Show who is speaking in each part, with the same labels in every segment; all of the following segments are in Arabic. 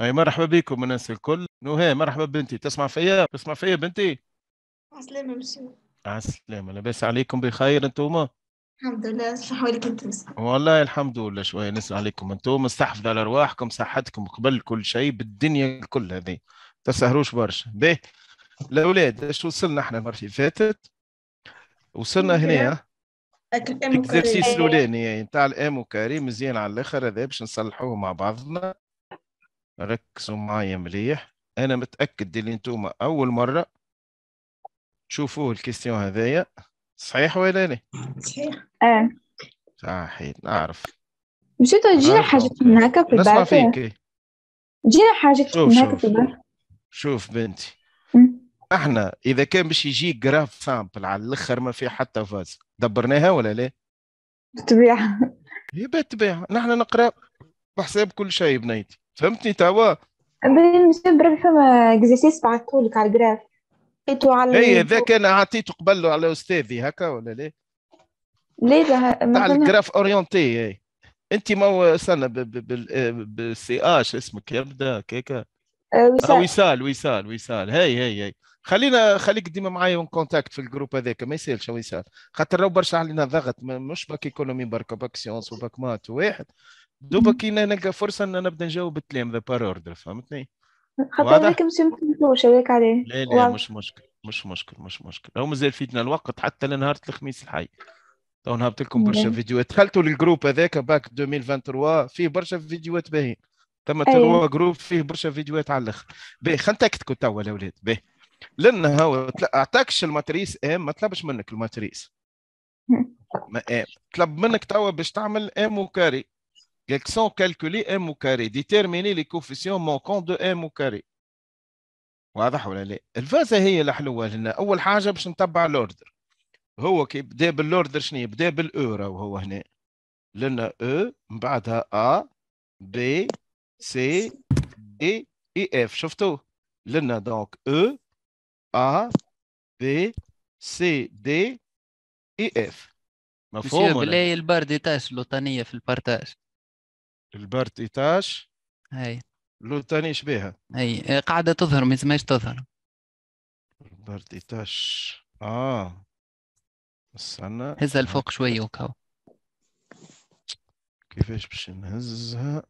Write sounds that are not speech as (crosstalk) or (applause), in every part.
Speaker 1: اي مرحبا بكم الناس الكل نهى مرحبا بنتي تسمع فيا تسمع فيا بنتي
Speaker 2: عسلامة مسيو
Speaker 1: عسلامة لاباس عليكم بخير انتوما
Speaker 2: الحمد لله شو عليك انتم
Speaker 1: والله الحمد لله شويه نسال عليكم انتم استحفظوا على ارواحكم صحتكم قبل كل شيء بالدنيا الكل هذه تسهروش برشا باهي الاولاد اش وصلنا احنا المره اللي فاتت وصلنا هنا
Speaker 2: الاكزرسيس الاولاني
Speaker 1: نتاع الام وكريم مزيان على الاخر هذا باش نصلحوه مع بعضنا ركزوا معايا مليح انا متاكد اللي نتوما اول مره تشوفوه الكيستيون هذايا صحيح ولا لا صحيح اه صحيح نعرف
Speaker 2: مشيت تجينا حاجه من هكا في البحر نسمع فيك تجينا حاجه من هكا في البحر
Speaker 1: شوف بنتي احنا اذا كان باش يجي جراف سامبل على الاخر ما في حتى فاز دبرناها ولا لا بالطبيعه هي بالطبيعه نحن نقرا بحساب كل شيء بنيتي فهمتني توا
Speaker 2: بعدين مسبر فما اكزرسيس لك على إيه، الجراف لقيتو على اي
Speaker 1: هذاك انا عطيته قبل على استاذي هكا ولا لا؟
Speaker 2: لا تاع الجراف
Speaker 1: اورينتي اي انت ما استنى بالسي آه، اش اسمك يبدا كيكا آه، ويسال آه، ويسال ويسال, ويسال. هاي هاي هاي خلينا خليك ديما معايا اون كونتاكت في الجروب هذاك ما يسالش ويسال خاطر لو برشا علينا ضغط مش باك ايكونومي برك باك سيونس وباك مات واحد دوبا كي نلقى فرصه ان نبدا نجاوب التلامذه بار اوردر فهمتني
Speaker 2: خاطر هذاك مش مفهمتوش هذاك عليه لا لا مش
Speaker 1: مشكل مش مشكل مش مشكل هو مازال فيتنا الوقت حتى لنهار الخميس الحي تو نهبط لكم برشا فيديوهات دخلتوا للجروب هذاك باك 2023 فيه برشا فيديوهات باهي ثم تلوا جروب فيه برشا فيديوهات على الاخر باهي خلينا نتكتكوا توا الاولاد باهي لان هو اعطاكش الماتريس ام ما طلبش منك الماتريس ما ام طلب منك توا باش تعمل ام وكاري قالك سون كالكولي ام او كاري ديتيرميني لي كوفيسيون مونكون دو ام او كاري واضح ولا لا الفازة هي الحلوة لنا أول حاجة باش نتبع الأوردر هو كي بدا بالأوردر شنو بدا بالاورا وهو هو هنا لنا أو من بعدها أ بي سي دي إي إف شفتوا لنا دونك أو أ بي سي دي إي إف مفهوم ولا بلاي البار ديتاش لوطانية في البارتاج البرت ايتاش اي لو تاني ايش بها؟ اي آه، قاعده تظهر ما يسماش تظهر البرت ايتاش اه استنى هزها لفوق شويه وكاو كيفاش باش نهزها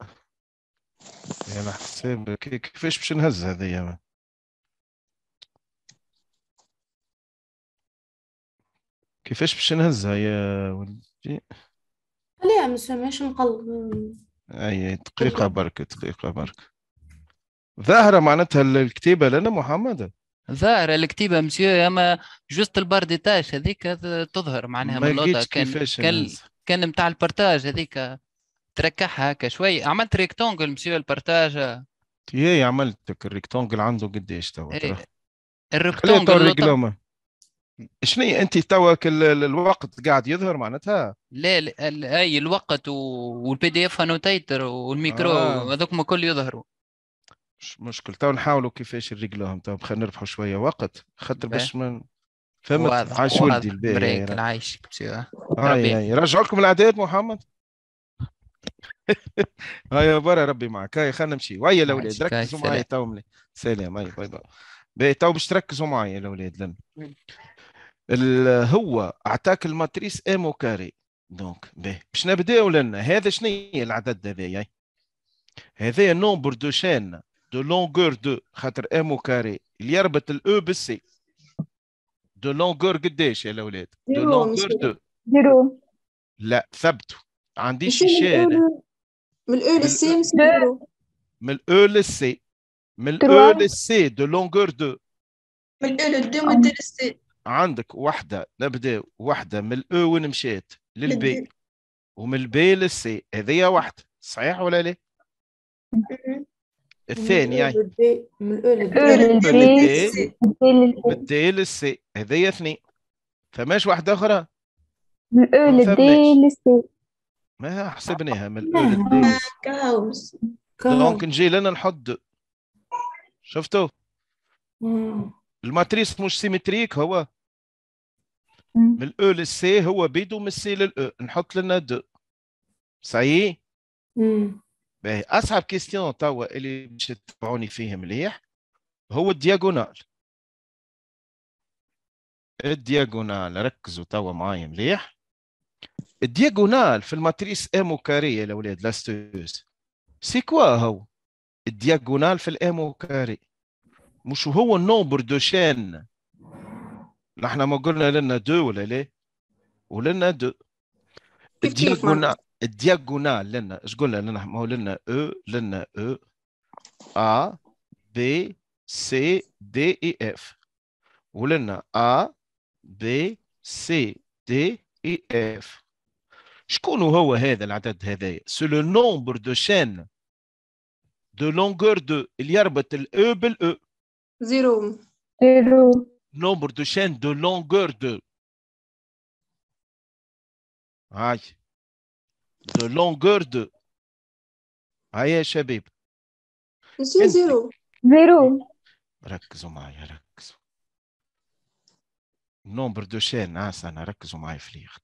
Speaker 1: يعني حساب كيفاش باش نهز هذه كيفاش باش نهزها يا ولدي
Speaker 2: لا مش مش نقلب
Speaker 1: اي دقيقه برك دقيقه برك ظاهره معناتها الكتيبه لنا محمد ظاهره الكتيبه مسيو اما جوست البار ديتاش هذيك تظهر معناها من اللوطه كان كان,
Speaker 2: كان نتاع البارتاج هذيك تركحها هكا شوي عملت ريكتونجل مسيو البارتاج
Speaker 1: اي عملت الريكتونجل عنده قديش توا إيه. الريكتونجل شنو انت توك الوقت قاعد يظهر معناتها لا
Speaker 2: لا اي الوقت والبي دي اف انوتيتر والميكرو آه. هذوك آه. كل يظهروا
Speaker 1: مش مشكل تو نحاولوا كيفاش نرجلوهم تو خلينا نربحوا شويه وقت خاطر باش من فهمت عايش ولدي الباهي العايش رجع لكم العداد محمد هاي (laughs) برا ربي معك هاي خلينا نمشي ويا الاولاد ركزوا معايا تو سلام هيا باي باي تو باش تركزوا معايا الاولاد هو اعطاك الماتريس ام كاري دونك باهي باش نبداو لنا هذا شنو هي العدد هذايا هذايا نومبر دو شين دو لونغور دو خاطر ام كاري اللي يربط الاو بالسي دو لونغور قداش يا الاولاد دو لونغور دو زيرو لا ثبتوا شي شارع
Speaker 2: من الاو للسي
Speaker 1: من الاو للسي من الاو للسي دو لونغور دو
Speaker 2: من الاو للدو من الاو للسي
Speaker 1: عندك وحده نبدا وحده من الاو وين مشيت للبي ومن البي للسي هذه وحده صحيح ولا لا؟ الثانية يعني. من
Speaker 2: للبي من
Speaker 1: الأو للسي هذيا اثنين فماش واحدة أخرى
Speaker 2: من الأو للدي للسي
Speaker 1: ما حسبناها من الأو للدي دونك نجي لنا نحط شفتوا الماتريس مش سيمتريك هو من الاو e للسي هو بيدو من السي للاو e. نحط لنا دو صحيح باهي اصعب كيستيون توا اللي باش تتبعوني فيه مليح هو الدياغونال الدياغونال ركزوا توا معايا مليح الدياغونال في الماتريس امو كاري يا الاولاد لاستوس سي كوا هو الدياغونال في الامو كاري مش هو النومبر دو شين نحن ما قلنا لنا دو ولا ليه؟ ولنا دو الدياغونال الدياغونال لنا اش قلنا لنا ما هو لنا او لنا او ا بي سي دي اي اف ولنا ا بي سي دي اي اف شكون هو هذا العدد هذايا سو لو نومبر دو شين دو لونغور دو اللي يربط الاو بالاو
Speaker 2: زيرو زيرو
Speaker 1: nombre de chaînes de longueur de. هاي de longueur de هاي يا شبيب
Speaker 2: زيرو زيرو
Speaker 1: ركزوا معايا ركزوا نومبر دو شين عسنا ركزوا معايا في ليخت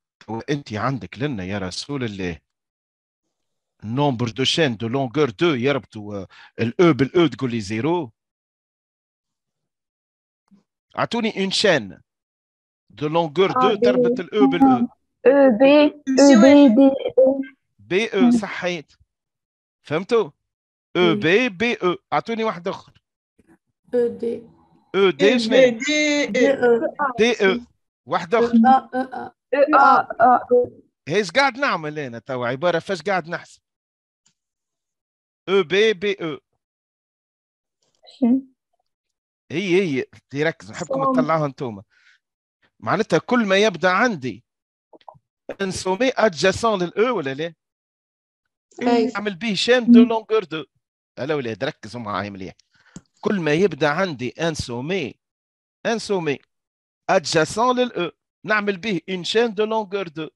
Speaker 1: انت عندك لنا يا رسول الله نومبر دو شين دو لونغور دو يربطوا الاو بالاو تقول لي زيرو اعطوني اون شين دو لونغور دو تربط الاو بالاو
Speaker 2: او بي او بي دي
Speaker 1: بي او صحيت فهمتوا او بي بي او اعطوني واحد اخر او دي او دي شنو دي دي او واحد
Speaker 2: اخر e، e، e،
Speaker 1: هيش قاعد نعمل انا توا عباره فاش قاعد نحسب او بي بي او هي هي تركزوا ركز تطلعوها انتوما معناتها كل ما يبدا عندي ان سومي ادجاسون للاو ولا لا؟ نعمل به شام دو لونغور دو هلا ولاد ركزوا معايا مليح كل ما يبدا عندي ان سومي ان سومي ادجاسون للاو نعمل به اون شين دو لونغور دو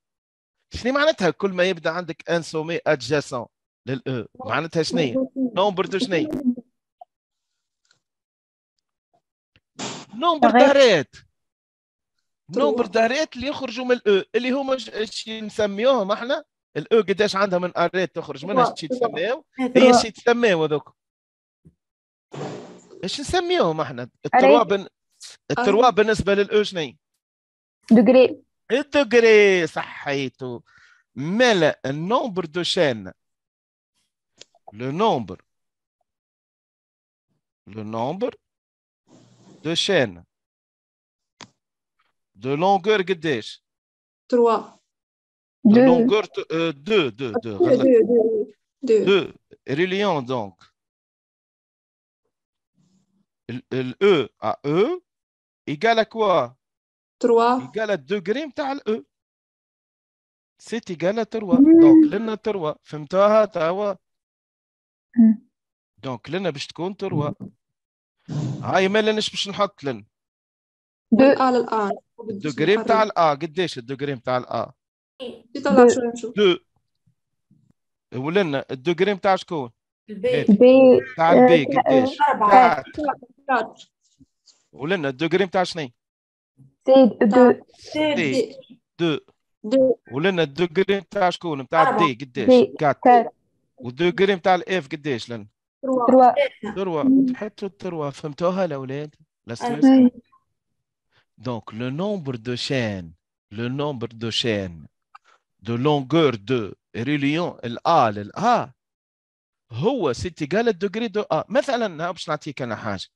Speaker 1: شنو معناتها كل ما يبدا عندك ان سومي ادجاسون للاو معناتها شنو هي؟ نومبر دو شنو نومبر تاع نومبر تاع اللي يخرجوا من الاو اللي هما شي نسميوهم احنا الاو قداش عندها من اريت تخرج منها شي تسميو هي شي تسميو هذوك ايش نسميوهم احنا التروا بن... التروا بالنسبه للاو شنو دوغري دوغري صحيتو مالا النومبر دو شين لو نومبر لو نومبر de chaîne de longueur قداش
Speaker 2: 3 de longueur
Speaker 1: 2 2 de 2 2 reliant donc l'E à E égale à quoi 3 égale à 2 degré تاع l'E e. c'est égal à 3 donc لنا 3 فهمتوها توا donc لنا باش تكون 3 هاي ملنش باش نحط لن
Speaker 2: دو ا للأ
Speaker 1: الدوغري نتاع الأ قداش الدوغري نتاع الأ؟
Speaker 2: طلع شوية نشوف
Speaker 1: دو ولنا الدوغري بتاع شكون؟
Speaker 2: البي البي تاع البي آه، قداش؟ أربعة
Speaker 1: ولنا الدوغري نتاع شنو؟
Speaker 2: سي دو سي
Speaker 1: دو دو ولنا الدوغري بتاع شكون؟ نتاع دي قداش؟ 4 والدوغري بتاع الاف قديش لن؟ تروى تروى تحطوا التروى فهمتوها الاولاد دونك لو نومبر دو شين لو نومبر دو شين دو لونغور دو ريليون الأ للأ هو سيتي قال الدوغري دو أ مثلا باش نعطيك أنا حاجة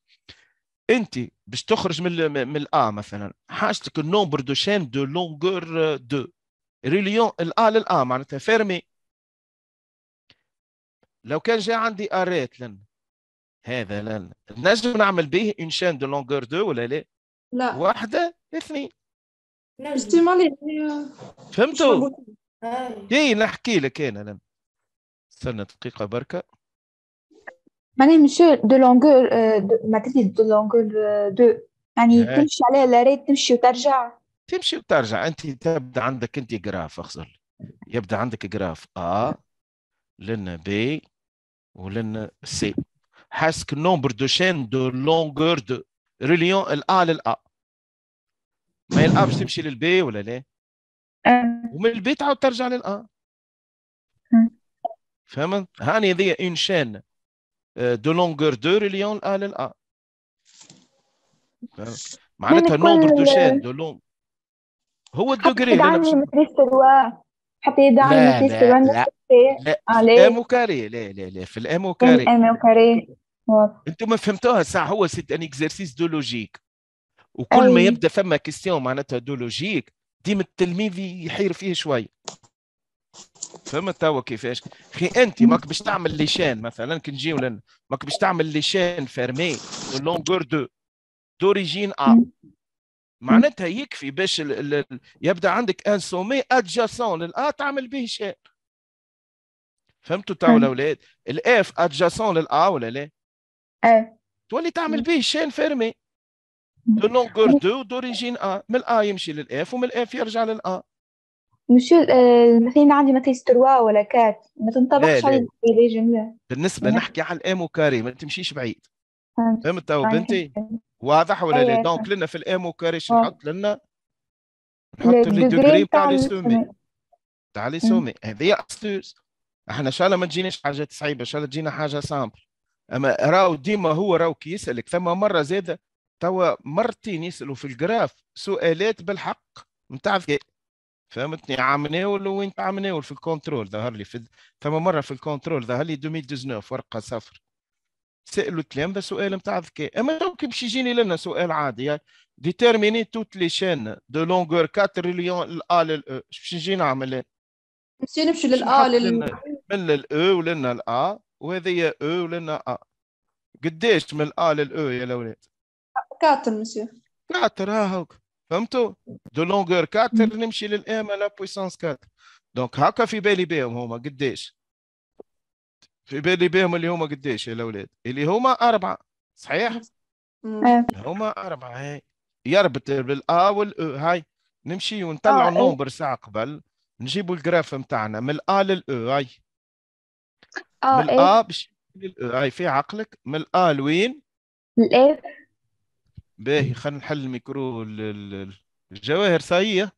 Speaker 1: أنت باش تخرج من ال من الأ مثلا حاجتك النومبر دو شين دو لونغور دو ريليون الأ للأ معناتها فيرمي لو كان جاء عندي اريت لن هذا لن نجم نعمل به اون شين دو لونغور دو ولا لا؟ لا واحدة اثنين فهمتوا؟ آه. اي نحكي لك انا لن استنى دقيقة بركة
Speaker 2: معناها مشي دو لونغور آه، ماتريس دو لونغور آه، دو يعني إيه. تمشي عليها لاريت
Speaker 1: تمشي وترجع تمشي وترجع انت تبدا عندك انت جراف اخزر يبدا عندك جراف ا لن بي ولن سي حاسك نومبر دو شين دو لونغور دو ريليون الا للا ما الا باش تمشي للبي ولا لا ومن البي تعاود ترجع للا فهمت هاني هذه اون شين آه، دو لونغور دو ريليون الا للا معناتها نومبر دو شين دو لونغ هو الدوغري
Speaker 2: حتى يدعم في سيران لا لا لا
Speaker 1: اموكاري آه، لا لا لا في الاموكاري
Speaker 2: كاري إيه، إيه،
Speaker 1: انتم ما فهمتوها ساعه هو سيت ان اكزرسيس دو لوجيك وكل أي. ما يبدا فما كيستيون معناتها دو لوجيك ديما التلميذ يحير فيه شويه فهمت توا كيفاش خي انت ماك باش تعمل ليشان مثلا كي نجيو لنا ماك باش تعمل ليشان فيرمي لونغور دو دوريجين ا معناتها يكفي باش يبدا عندك ان سومي ادجاسون للأ تعمل به شيء فهمتوا تاعو الاولاد الاف ادجاسون للأ ولا لا؟ ايه تولي تعمل به شين فيرمي دو لونغور دو دوريجين ا من الا يمشي للاف ومن الاف يرجع للآ
Speaker 2: مشي euh, مثلا عندي مثلا 3 ولا كات ما تنطبقش على الجمله
Speaker 1: بالنسبه نحكي على الام وكاري ما تمشيش بعيد فهمت تو بنتي واضح ولا لا دونك إيه. لنا في الامو كاريش آه. نحط لنا نحط لي دوغري تاع لي سومي تاع لي سومي هذه استوز احنا ان شاء الله ما تجيناش حاجات صعيبه ان شاء الله تجينا حاجه سامبل اما راو ديما هو راو كي يسالك ثم مره زاده توا مرتين يسالوا في الجراف سؤالات بالحق نتاع ذكاء فهمتني عام ناول وين عام ناول في الكونترول ظهر لي في ثم مره في الكونترول ظهر لي 2019 ورقه صفر سالوا التلامذة سؤال نتاع ذكاء اما تو باش يجيني لنا سؤال عادي ديتيرميني توت لي شين دو لونغور 4 ليون الا للاو باش نجي نعمل نمشي نمشي للا لل من للاو ولنا الا وهذه او ولنا ا قداش من الا او يا الاولاد 4 مسيو 4 ها هوك فهمتوا دو لونغور 4 نمشي للام على بويسونس 4 دونك هكا في بالي بهم هما قداش في بالي بهم اللي هما قديش يا الاولاد اللي هما اربعه صحيح إيه. هما اربعه هاي يربط بالا والاو هاي نمشي ونطلعوا آه، إيه. النومبر ساعه قبل نجيبوا الجراف نتاعنا من الا للاو هاي آه، من الا إيه. باش هاي في عقلك من الا لوين؟ الاف باهي خلينا نحل الميكرو الجواهر صاييه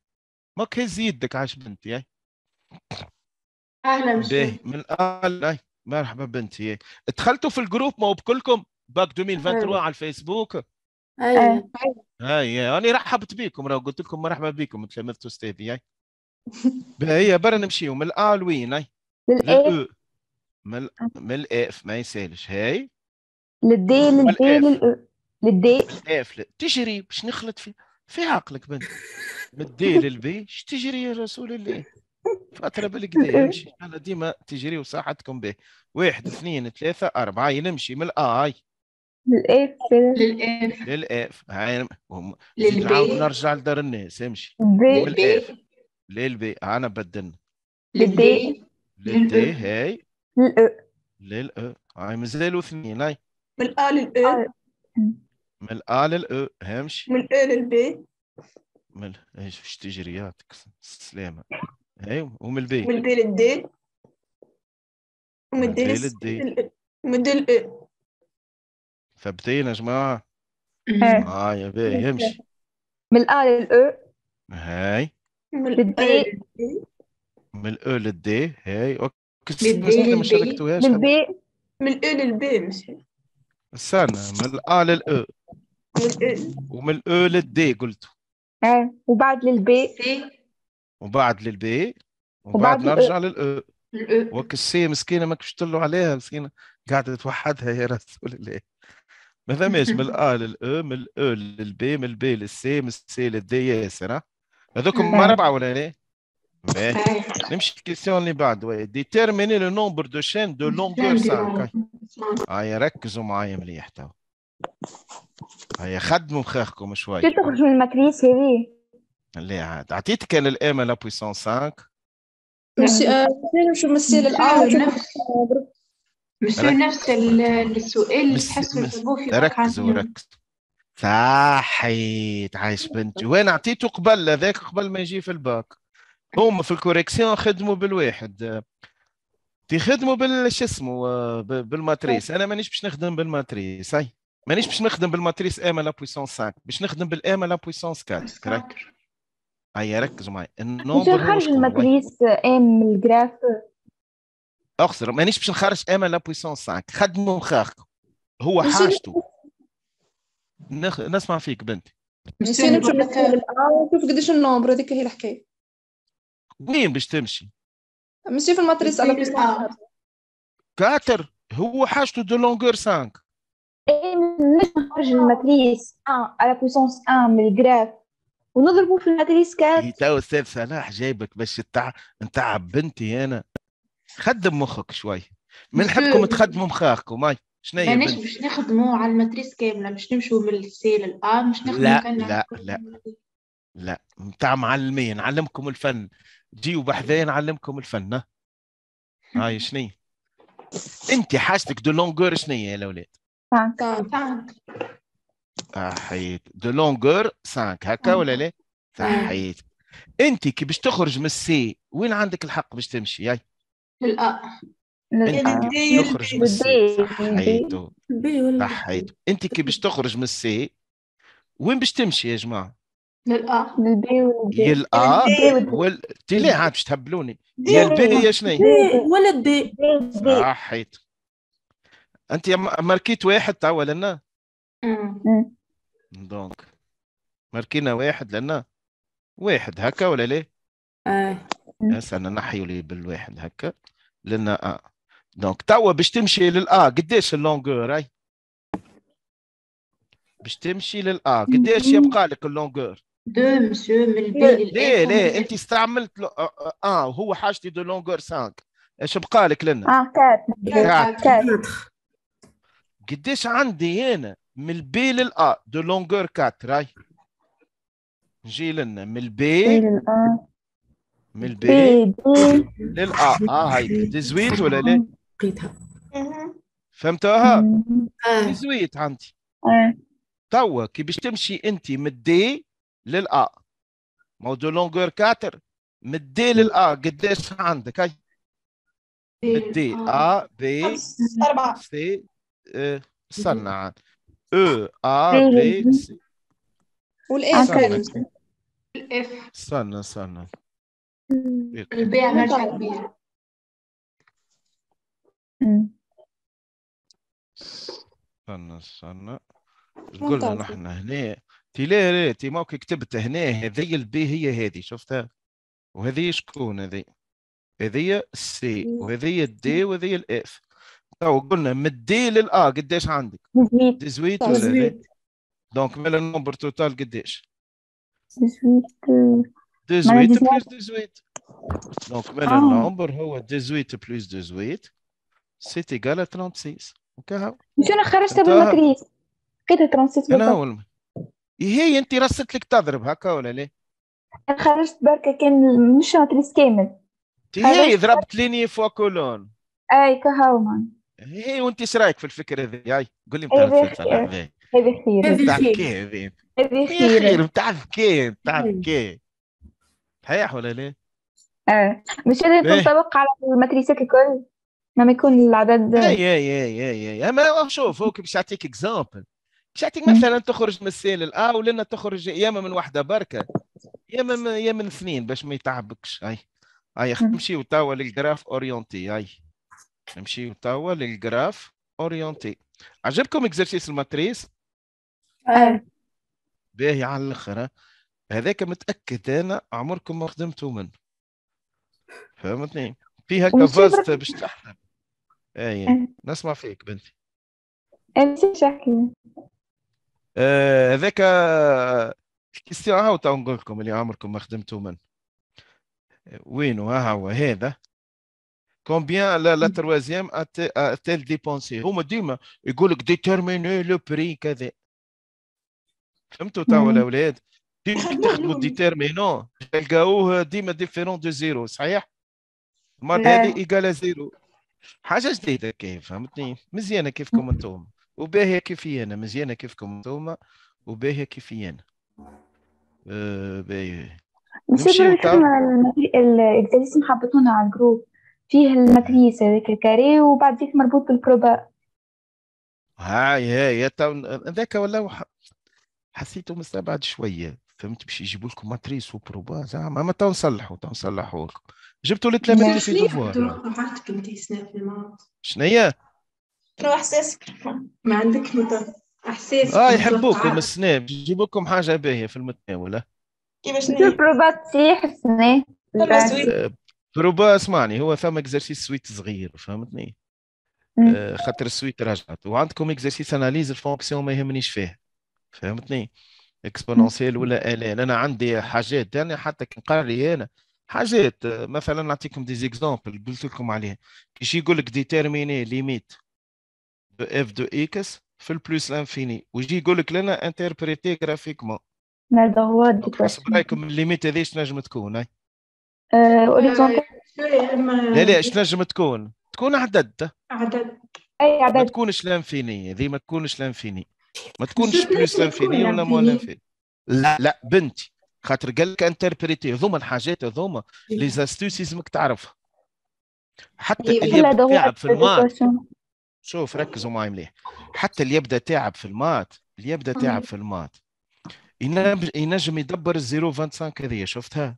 Speaker 1: ماك هز يدك عاش بنتي هاي
Speaker 2: اهلا باهي
Speaker 1: من الا هاي مرحبا بنتي دخلتوا في الجروب ما هو بكلكم باك 2023 أيوة. على الفيسبوك ايوه ايوه انا رحبت بكم راه قلت لكم مرحبا بكم تلامذتوا ستيفي هاي (laughs) هي برا نمشيو من الان لوين هاي من من الاف ما يسالش هاي
Speaker 2: للدي للدي للأ للدي
Speaker 1: الاف تجري باش نخلط في في عقلك بنت من الدي (laughs) للبي اش تجري يا رسول الله فتره بالكدا (laughs) إيه. يمشي انا ديما تجري وصاحتكم به واحد اثنين ثلاثه اربعه يمشي من الاي
Speaker 2: للاف للاف
Speaker 1: للاف هاي نعاود نرجع لدار الناس امشي للاف للبي انا بدلنا للدي للدي هاي للأ هاي مازالوا اثنين هاي
Speaker 2: من الأ للأ آه.
Speaker 1: من الأ للأ همشي من
Speaker 2: الأ للبي
Speaker 1: من ايش تجرياتك السلامة ايوه ومن البي ومن البي
Speaker 2: للدي ومن الدي للدي ومن الدي للاي
Speaker 1: ثابتين يا جماعه اه يا بي يمشي
Speaker 2: من الا للاو هاي من الدي
Speaker 1: من الاو للدي هاي اوكي بس انت ما شاركتوهاش
Speaker 2: للبي من الاو للبي مشي
Speaker 1: استنى من الا للاو ومن الاو للدي قلتوا
Speaker 2: اه وبعد للبي سي
Speaker 1: ومن بعد للبي ومن بعد نرجع للاو وك السي مسكينه ما كشت له عليها مسكينه قاعده توحدها يا (laughs) رسول الله ما فهمش من الا للاو من الاو للبي من البي للسي من السي للدي ياسر هذوكم ما ربعه ولا لا؟ نمشي الكيستيون اللي بعد وي ديتيرميني لو نومبر دو شين دو لونغور سانك هيا ركزوا معايا مليح تو هيا خدموا مخاخكم شوي كي
Speaker 2: تخرج من المكريس هذه
Speaker 1: اللي عاد عطيتك الام لا بويسون 5 نفس
Speaker 2: السؤال اللي تحسوا في فيه
Speaker 1: ركزوا صحيت عايش بنتي وانا عطيته قبل هذاك قبل ما يجي في الباك هما في الكوريكسيون خدموا بالواحد تخدموا بالش اسمه آه، بالماتريس انا مانيش باش نخدم بالماتريس هاي مانيش باش نخدم بالماتريس ام لا بويسونس 5 باش نخدم بالام لا بويسونس 4 هيا آه، ركزوا معي النومبر نخرج الماتريس
Speaker 2: آه، ام من الجراف
Speaker 1: اخسر مانيش باش نخرج ام لا بويسون 5 خدموا مخاخكم هو حاجته نخ... نسمع فيك بنتي
Speaker 2: نمشي نمشي نشوف قديش النومبر هذيك هي الحكايه
Speaker 1: وين باش تمشي؟
Speaker 2: مشي في الماتريس على بويسون
Speaker 1: كاتر هو حاجته دو لونغور 5
Speaker 2: نجم نخرج الماتريس آه، على بويسونس 1 من الجراف
Speaker 1: ونضربه في المدارس كات إيه، تو استاذ صلاح جايبك باش نتعب بنتي انا خدم مخك شوي من حبكم تخدموا مخاكم هاي شنو هي مانيش باش
Speaker 2: نخدموا على الماتريس كامله مش نمشوا من السي للأ مش نخدموا لا لا لا
Speaker 1: لا نتاع معلمين نعلمكم الفن جيو بحذايا نعلمكم الفن هاي شنو انت حاجتك دو لونغور شنو هي يا الاولاد
Speaker 2: تانك تانك
Speaker 1: صحيت دو لونغور 5 هكا آه. ولا لا صحيت آه. انت كي باش تخرج من السي وين عندك الحق باش تمشي ياي
Speaker 2: للأ تخرج من السي صحيتو
Speaker 1: انت كي باش تخرج من السي وين باش تمشي يا جماعه
Speaker 2: للأ للبي والبي للأ وال
Speaker 1: تي عاد باش تهبلوني يا البي يا شنو
Speaker 2: ولا البي
Speaker 1: صحيت انت ماركيت واحد توا لنا دونك ماركينا واحد لنا واحد هكا ولا ليه؟ اه انا نحيوا لي بالواحد هكا لنا اه دونك توا باش تمشي للأ قداش اللونغور راي باش تمشي للأ قداش يبقى لك اللونغور؟
Speaker 2: دو مسيو من البي ليه ليه انت
Speaker 1: استعملت ل... آه،, آه،, اه هو حاجتي دو لونغور 5 اش بقى لك لنا؟ اه
Speaker 2: 4 4
Speaker 1: قداش عندي هنا؟ من البي للأ دو لونغور 4 راي نجي لنا من البي من البي للأ اه هاي تزويد ولا لا؟ لقيتها فهمتوها؟ تزويد عندي آه. توا كي باش تمشي انت من الدي للأ ما هو دو لونغور 4 من الدي للأ قداش عندك هاي؟ إيه، دي آه. ا بي ب سي آه، استنى او ا بي سي
Speaker 2: والاف الاف
Speaker 1: استنى استنى
Speaker 2: البيع نرجع البيع
Speaker 1: استنى استنى قلنا نحن هنا تي لا لا تي موك كتبت هنا هذه البي هي هذه شفتها وهذه شكون هذه هذه سي وهذه الدي وهذه الاف تو قلنا مدي للأ قديش عندك؟ 18 ولا دونك من النمبر توتال قديش؟ 18
Speaker 2: 18
Speaker 1: بلس 18 دونك من آه. النمبر هو 18 بلس 18 سيت ايكال 36
Speaker 2: وكهو مش انا خرجتها بالماتريس لقيتها 36 انا
Speaker 1: إيه، هو هي انت رست لك تضرب هكا ولا لا؟
Speaker 2: انا خرجت بركه كان مش ماتريس كامل
Speaker 1: هي ضربت ليني فوا كولون
Speaker 2: اي كهو مان
Speaker 1: هي وانت ايش رايك في الفكره ذي هاي لي متاع الفكره هذه
Speaker 2: خير هذه
Speaker 1: خير هذه خير متاع ذكي متاع ذكي صحيح ولا ليه؟
Speaker 2: اه مش هذا تنطبق على الماتريسات الكل لما يكون العدد اي
Speaker 1: اي اي اي اما شوف هو باش يعطيك اكزامبل باش يعطيك مثلا تخرج من السيل الاول ولنا تخرج يا اما من واحده بركه يا اما يا من اثنين باش ما يتعبكش هاي هاي نمشيو وتاول الجراف اورينتي هاي نمشيو توا للجراف اورينتي عجبكم اكزرسيس الماتريس؟ ايه باهي على الاخر هذاك متاكد انا عمركم ما خدمتوا منه فهمتني فيها كفازة باش تحلم اي آه. نسمع فيك بنتي
Speaker 2: انت آه، شاكي
Speaker 1: آه، هذاك الكيستيون هاو تو نقول لكم اللي عمركم ما خدمتوا منه وينو ها هو هذا combien لا تروازيام troisieme ديبونسي هما ديما يقول لك ديتيرميني لو بري كذا فهمتوا تاع الاولاد ديما تخدموا ديتيرمينون تلقاوه ديما ديفيرون دو زيرو صحيح المرة هذه ايكالا زيرو حاجه جديده كيف فهمتني مزيانه كيفكم انتم وباهيه كيفي انا مزيانه كيفكم انتم وباهيه كيفي انا باهيه نمشي
Speaker 2: الاكزرسيس محبطونا على الجروب فيه الماتريس هذاك الكاري وبعديك مربوط بالبروبا
Speaker 1: هاي هاي هذاك ولا حسيته مستبعد شويه فهمت باش يجيبوا لكم ماتريس وبروبا زعما ما تو نصلحوا تو نصلحوا جبتوا لي تلاميذ في يعني دوفوار
Speaker 2: راحتك انت سناب في شنو هي؟ شنو احساسك؟ ما عندكش احساس اه يحبوكم
Speaker 1: السناب يجيبوا لكم حاجة باهية في المتناول
Speaker 2: كيفاش البروبا تسيح السناب
Speaker 1: بروبا اسمعني هو ثم اكزرسيس سويت صغير فهمتني آه، خاطر السويت رجعت وعندكم اكزرسيس اناليز الفونكسيون ما يهمنيش فيه فهمتني اكسبونونسيال ولا الان انا عندي حاجات انا حتى كي نقرا انا حاجات آه، مثلا نعطيكم دي زيكزامبل قلت لكم عليها كيش يقول لك ديتيرميني ليميت دو اف دو اكس في البلوس لانفيني ويجي يقول لك لنا انتربريتي جرافيكمون هذا هو ديتيرميني رايكم الليميت هذه شنجم تكون
Speaker 2: اوريزونتال آه، لا لا اش
Speaker 1: تنجم تكون تكون عدد عدد اي عدد ما تكونش لانفيني هذه ما تكونش لانفيني ما تكونش بلوس (laughs) لانفيني ولا مو لانفيني لا لا بنتي خاطر قال لك انتربريتي هذوما الحاجات هذوما لي زاستوس لازمك تعرفها حتى إيه، اللي يبدا تعب في المات شوف ركزوا معي مليح حتى اللي يبدا تعب في المات اللي يبدا تعب أمم. في المات ينجم يدبر الزيرو 25 هذه شفتها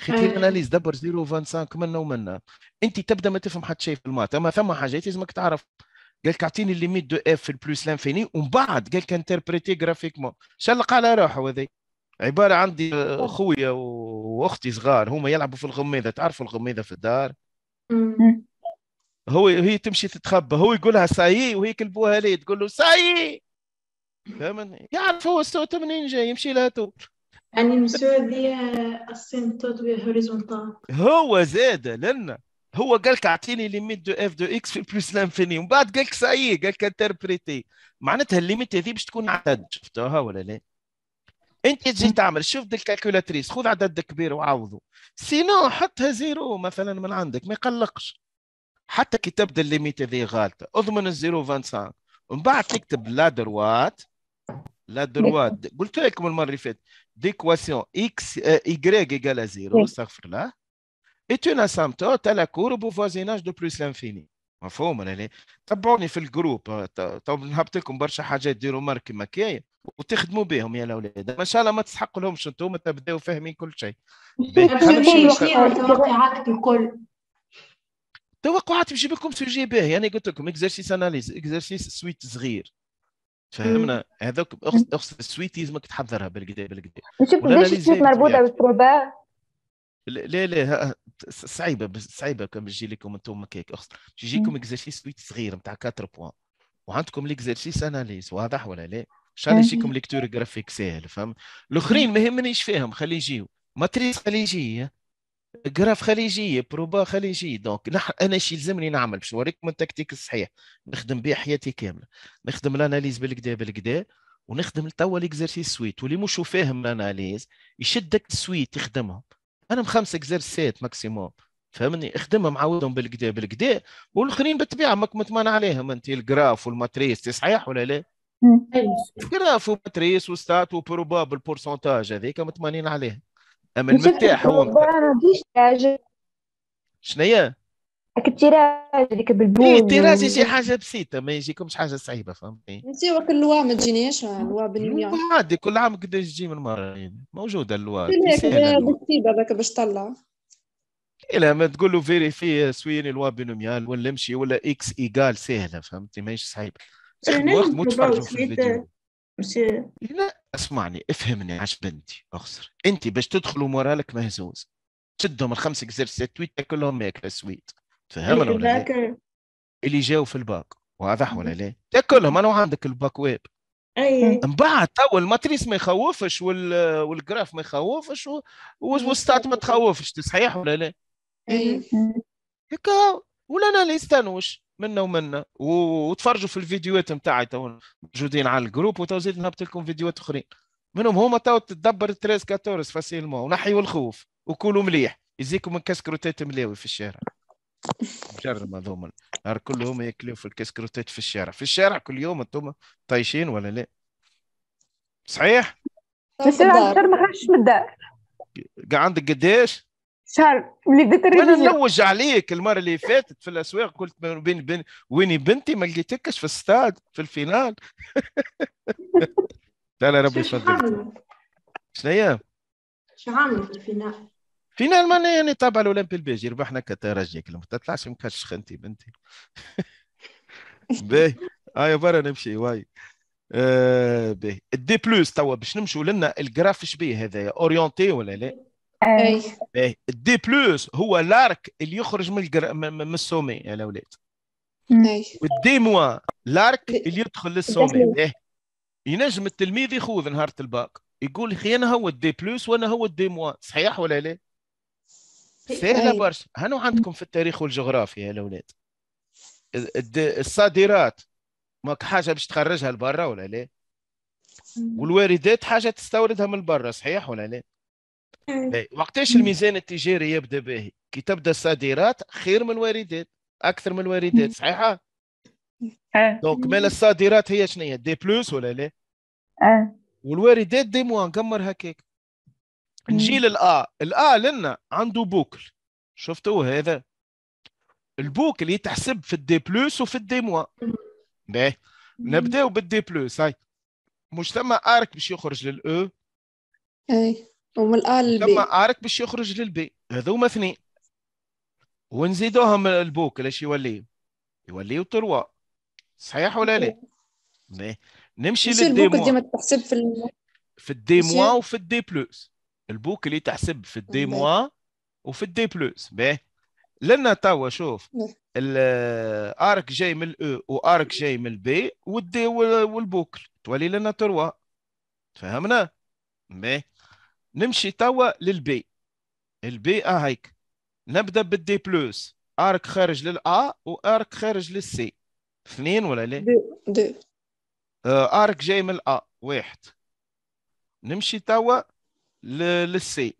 Speaker 1: خي اناليز دبر 0.25 منا ومنا انت تبدا ما تفهم حتى شيء في المات اما ثم حاجات لازمك تعرف قال لك اعطيني الليميت دو اف في البلوس لانفيني ومن بعد قال لك انتربريتي جرافيكمون شلق على روحه هذا عباره عندي آه، خويا واختي صغار هما يلعبوا في الغميضه تعرفوا الغميضه في الدار هو هي تمشي تتخبى هو يقولها سايي وهي كلبوها لي تقول له ساي فهمني يعرف هو الصوت منين جاي يمشي لها تو يعني من السعوديه الصين هوريزونتال هو زاد لنا هو قال لك اعطيني ليميت دو اف دو اكس في بلس لانفيني ومن بعد قال لك ساي قال لك انتربريتي معناتها الليميت هذه باش تكون عدد شفتوها ولا لا؟ انت تجي تعمل شوف الكالكولاتريس خذ عدد كبير وعوضه سينو حطها زيرو مثلا من عندك ما يقلقش حتى كي تبدا الليميت هذه غالطه اضمن الزيرو 25 ومن بعد تكتب لا دروات لا دروات قلت لكم المره اللي فاتت d'équation x, euh, y égale à 0, oui. là, est une asymptote à la courbe au voisinage de plus l'infini. مفهوم انا تبعوني في الجروب تو نهبط لكم برشا حاجات ديروا مارك كيما كاين وتخدموا بهم يا الاولاد ان شاء الله ما تسحق لهمش انتم تبداو فاهمين كل شيء توقعاتك الكل توقعات بجيب لكم سوجي باهي انا قلت لكم اكزرسيس اناليز اكزرسيس سويت صغير فهمنا يعني هذاك اقصد السويت لازمك تحذرها بالكدا بالكدا شفت قداش السويت مربوطه
Speaker 2: بالتروبا
Speaker 1: لا لا صعيبه صعيبه كما يجي لكم انتم كيك اخسر يجيكم اكزرسيس سويت صغير نتاع 4 بوان وعندكم ليكزرسيس اناليز واضح ولا لا؟ ان شاء الله يجيكم ليكتور جرافيك ساهل فهم الاخرين ما يهمنيش فيهم خلي يجيو ماتريس خلي يجي جراف خليجيه بروبا خليجي دونك انا شي يلزمني نعمل باش نوريكم التكتيك الصحيح نخدم بها حياتي كامله نخدم الاناليز بالكدا بالكدا ونخدم توا ليكزرسيس سويت واللي مش فاهم الاناليز يشدك السويت يخدمهم انا مخمس اكزرسيات ماكسيموم فهمني اخدمهم عاودهم بالكدا بالكدا والاخرين بالطبيعه ماك مطمن عليهم انت الجراف والماتريس صحيح ولا لا؟ أيوة. جراف وماتريس وستات وبروبابل بورسونتاج هذيك مطمنين عليهم اما المفتاح هو ما
Speaker 2: فيش حاجه شنيا هذيك بالبول ايه شي
Speaker 1: حاجة بسيطة ما يجيكمش حاجة صعيبة فهمتني
Speaker 2: انت وك اللواء ما تجينيش آه، اللواء بالمليون
Speaker 1: عادي كل عام قداش تجي من مرة يعني موجودة اللواء آه،
Speaker 2: بالكتيبة هذاك باش طلع
Speaker 1: الا ما تقول له فيريفي سويني لوا بينوميال ولا امشي ولا اكس ايكال سهلة فهمتني ماهيش صعيبة وقت تفرجوا في الفيديو لا اسمعني افهمني عش بنتي اخسر انت باش تدخلوا مورالك مهزوز شدهم الخمس اكزرسيت تويت كلهم ماكله سويت تفهمنا أيوة، ولا لا؟ اللي جاوا في الباك واضح ولا لا؟ تاكلهم انا وعندك الباك ويب اي أيوة. من بعد تو الماتريس ما يخوفش وال... والجراف ما يخوفش و... أيوة. والستات ما تخوفش صحيح ولا لا؟ اي هكا ولا انا اللي استنوش منا ومنا وتفرجوا في الفيديوهات نتاعي تو موجودين على الجروب وتو زيد نهبط لكم فيديوهات اخرين منهم هما تو تدبر 13 14 فاسيلمون ونحيوا الخوف وكلوا مليح يزيكم من كسكروتات ملاوي في الشارع مجرم هذوما نهار كلهم ياكلوا في الكسكروتات في الشارع في الشارع كل يوم انتم طايشين ولا لا صحيح؟ في الشارع
Speaker 2: ما خرجش من الدار
Speaker 1: عندك قداش؟ شهر ملي بديت انا نلوج عليك المره اللي فاتت في الاسواق قلت بين بين ويني بنتي ما لقيتكش في الستاد في الفينال (laughs) تعالى ربي يفضلك شنو هي؟
Speaker 2: شو عامله في الفينال؟
Speaker 1: فينال معناها يعني تابع الاولمبي البيجي ربحنا كترجي ما تطلعش مكشخ انت بنتي (laughs) باهي هاي آه، برا نمشي واي آه باهي الدي بلوس توا باش نمشوا لنا الجراف شبيه هذايا اورينتي ولا لا؟ آه، اي الدي إيه. بلوس هو لارك اللي يخرج من الجر... من السومي يا الاولاد والدي موان لارك اللي يدخل للسومي إيه. ينجم التلميذ يخوض نهار الباك يقول اخي انا هو الدي بلوس وانا هو الدي موان صحيح ولا لا؟ سهله برشا هانو عندكم في التاريخ والجغرافيا يا الاولاد الصادرات ماك حاجه باش تخرجها لبرا ولا لا؟ والواردات حاجه تستوردها من برا صحيح ولا لا؟ إيه. إيه، وقتاش الميزان التجاري يبدا باهي كي تبدا الصادرات خير من الواردات اكثر من الواردات صحيحه إيه. دونك مال الصادرات هي شنو هي دي بلوس ولا لا اه والواردات دي موان قمر هكاك نجي للآ الآ لنا عنده بوكل شفتوا هذا البوكل اللي تحسب في الدي بلوس وفي الدي موان باهي نبداو بالدي بلوس هاي مش ثم ارك باش يخرج للاو اي ومن ال للبي لما عارك باش يخرج للبي هذوما اثنين ونزيدوهم البوك علاش يولي يوليو تروا صحيح ولا لا؟ إيه. نمشي للدي البوك ديما
Speaker 2: تحسب في ال...
Speaker 1: في الدي موا وفي الدي بلوس البوك اللي تحسب في إيه. الدي موا وفي الدي بلوس باه لنا توا شوف إيه. الارك جاي من الاو وارك جاي من البي والدي والبوكل تولي لنا تروا تفهمنا؟ باه نمشي توا للبي البي اه هيك نبدا بالدي بلوس ارك خارج للأ وارك خارج للسي اثنين ولا لا؟ دي. آه ارك جاي من الأ واحد نمشي توا للسي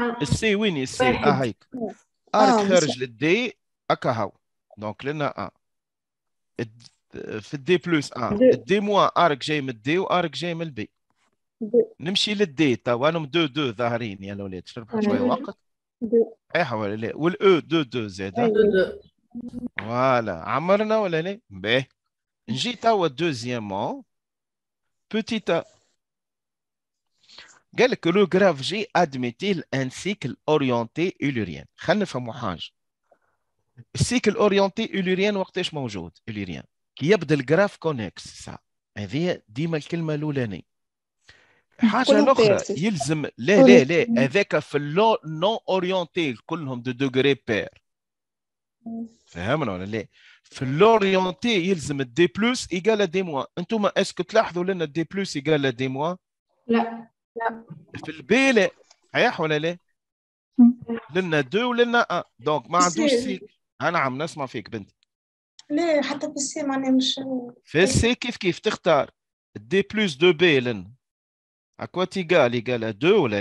Speaker 2: آه. السي وين السي اه هيك آه، ارك خارج
Speaker 1: للدي اكاهو هاو دونك لنا ا آه. في الدي بلوس ا الدي موان ارك جاي من الدي وارك جاي من البي نمشي للديتا وانهم دو دو ظاهرين إيه يا الاولاد تربحوا شويه وقت اي حوالي والاو دو دو زاد أيوة. فوالا عمرنا ولا لا باهي نجي توا دوزيامون بوتيتا قال لك لو جراف جي ادميتيل ان سيكل اورينتي اولوريان خلينا نفهموا حاجه السيكل اورينتي اولوريان وقتاش موجود اولوريان كي يبدا الجراف كونكس سا هذه ديما الكلمه الاولانيه حاجه اخرى يلزم لا لا لا هذاك في اللو نون اورينتي كلهم دو دوغري بير فهمنا ولا لا في اللورينتي يلزم الدي بلس ايكال دي موان انتم اسكو تلاحظوا لنا الدي بلس ايكال دي موان
Speaker 2: لا لا
Speaker 1: في البي لا صحيح ولا لا لنا دو ولنا ان دونك ما عندوش سي انا عم نسمع فيك بنتي
Speaker 2: لا حتى في السي معناها مش
Speaker 1: في السي كيف كيف تختار الدي بلس دو بي لنا à quoi tu égales Égal à 2 ou là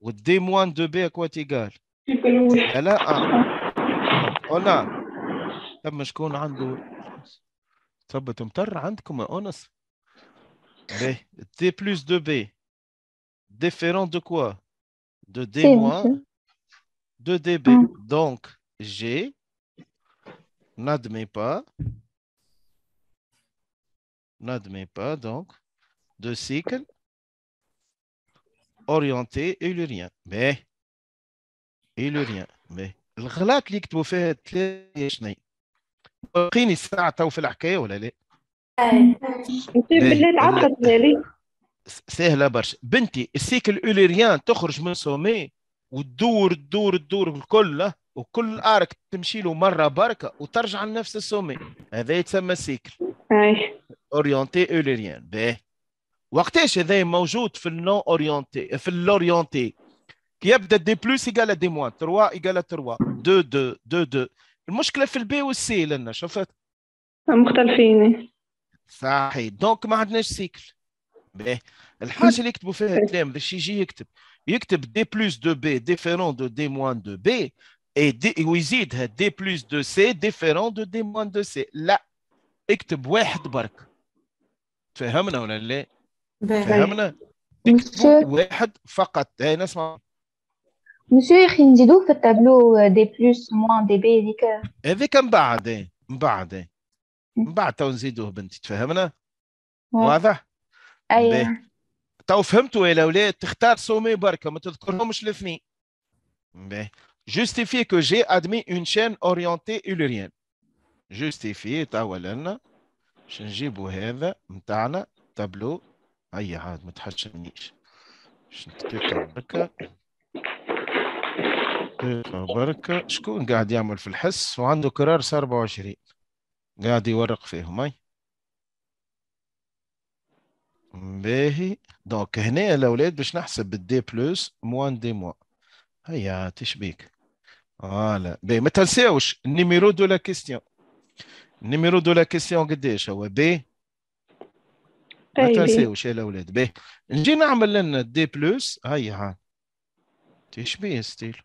Speaker 1: Ou D moins 2B à quoi tu égales
Speaker 2: Elle
Speaker 1: a 1. On a. لما شكون عنده ثبت peu عندكم اونس t plus 2B. différent de quoi De D moins de DB. Donc, G N'admets pas, N'admets pas, donc, de cycle orienté eulérien به eulérien به الغلط اللي كتبوا فيه ثلاثه شنو بقيني الساعه تو في الحكايه ولا لا؟ سهله برشا بنتي السيكل اوليريان تخرج من سومي وتدور تدور تدور الكل وكل ارك تمشي له مره بركه وترجع لنفس السومي هذا يتسمى سيكل اي اورينتي اوليريان باهي وقتاش هذا موجود في النون اورينتي في الاورينتي كي يبدا دي بلوس ايكال دي موان 3 ايكال 3 دو دو دو دو المشكله في البي والسي لنا شفت مختلفين إيه. صحيح دونك ما عندناش سيكل باهي الحاجه اللي يكتبوا فيها الكلام باش يجي يكتب يكتب دي بلوس دو بي ديفيرون دو دي موان دو بي اي دي ويزيدها دي بلوس دو سي ديفيرون دو دي موان دو سي لا اكتب واحد برك تفهمنا ولا لا؟ فهمنا واحد فقط هاي نسمع
Speaker 2: مسيو يا اخي نزيدوه في التابلو دي بلوس موان دي بي هذيك
Speaker 1: هذيك من بعد إيه، من بعد إيه. من بعد تو نزيدوه بنتي تفهمنا واضح ايوه تو فهمتوا يا الاولاد تختار سومي بركه ما تذكرهمش الاثنين باهي جي ادمي اون شين اورينتي chaîne orientée تو لنا باش نجيبوا هذا نتاعنا تابلو اي عاد ما تحشمنيش باش نتكا بركة نتكا بركة شكون قاعد يعمل في الحس وعنده كرارس 24 قاعد يورق فيهم اي باهي دونك هنا الاولاد باش نحسب بالدي بلوس موان دي موا هيا تشبيك فوالا باهي ما تنساوش النيميرو دو لا كيستيون النيميرو دو لا كيستيون قداش هو بي ما طيب. تنساوش يا الاولاد به نجي نعمل لنا دي بلس هاي ها تشبيه ستيل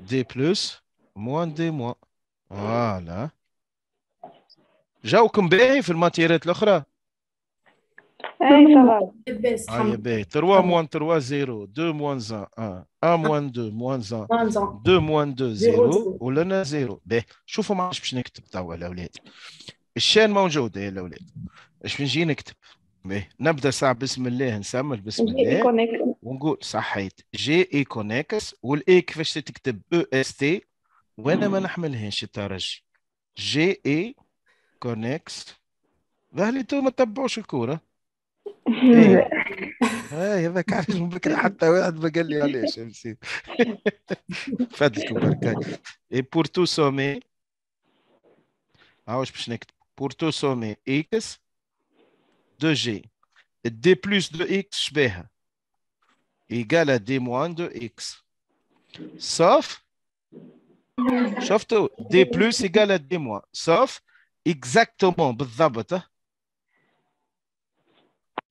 Speaker 1: دي بلس موان دي موان فوالا جاوكم باهي في الماتيريات الاخرى
Speaker 2: اي
Speaker 1: باهي 3 موان 3 0 2 موان 1 1 موان 2 موان 1 2 موان 2 0 ولنا 0 باهي شوفوا عادش باش نكتب توا الاولاد الشان موجوده يا الاولاد ايش بنجي نكتب إيه. نبدا ساعه بسم الله نسمل بسم الله ونقول صحيت جي اي كونكس والاي كيفاش تكتب او اس تي وانا ما نحملهاش الترجي جي اي كونكس ظهر لي تو ما تبعوش الكوره (laughs) إيه. هذاك علاش بكري حتى واحد ما قال لي علاش نسيت فادكم بركاك اي بور تو سومي هاوش باش نكتب بور تو سومي اكس de G. D plus de X égal à D moins de X. Sauf, sauf D plus égale à D moins. Sauf, exactement,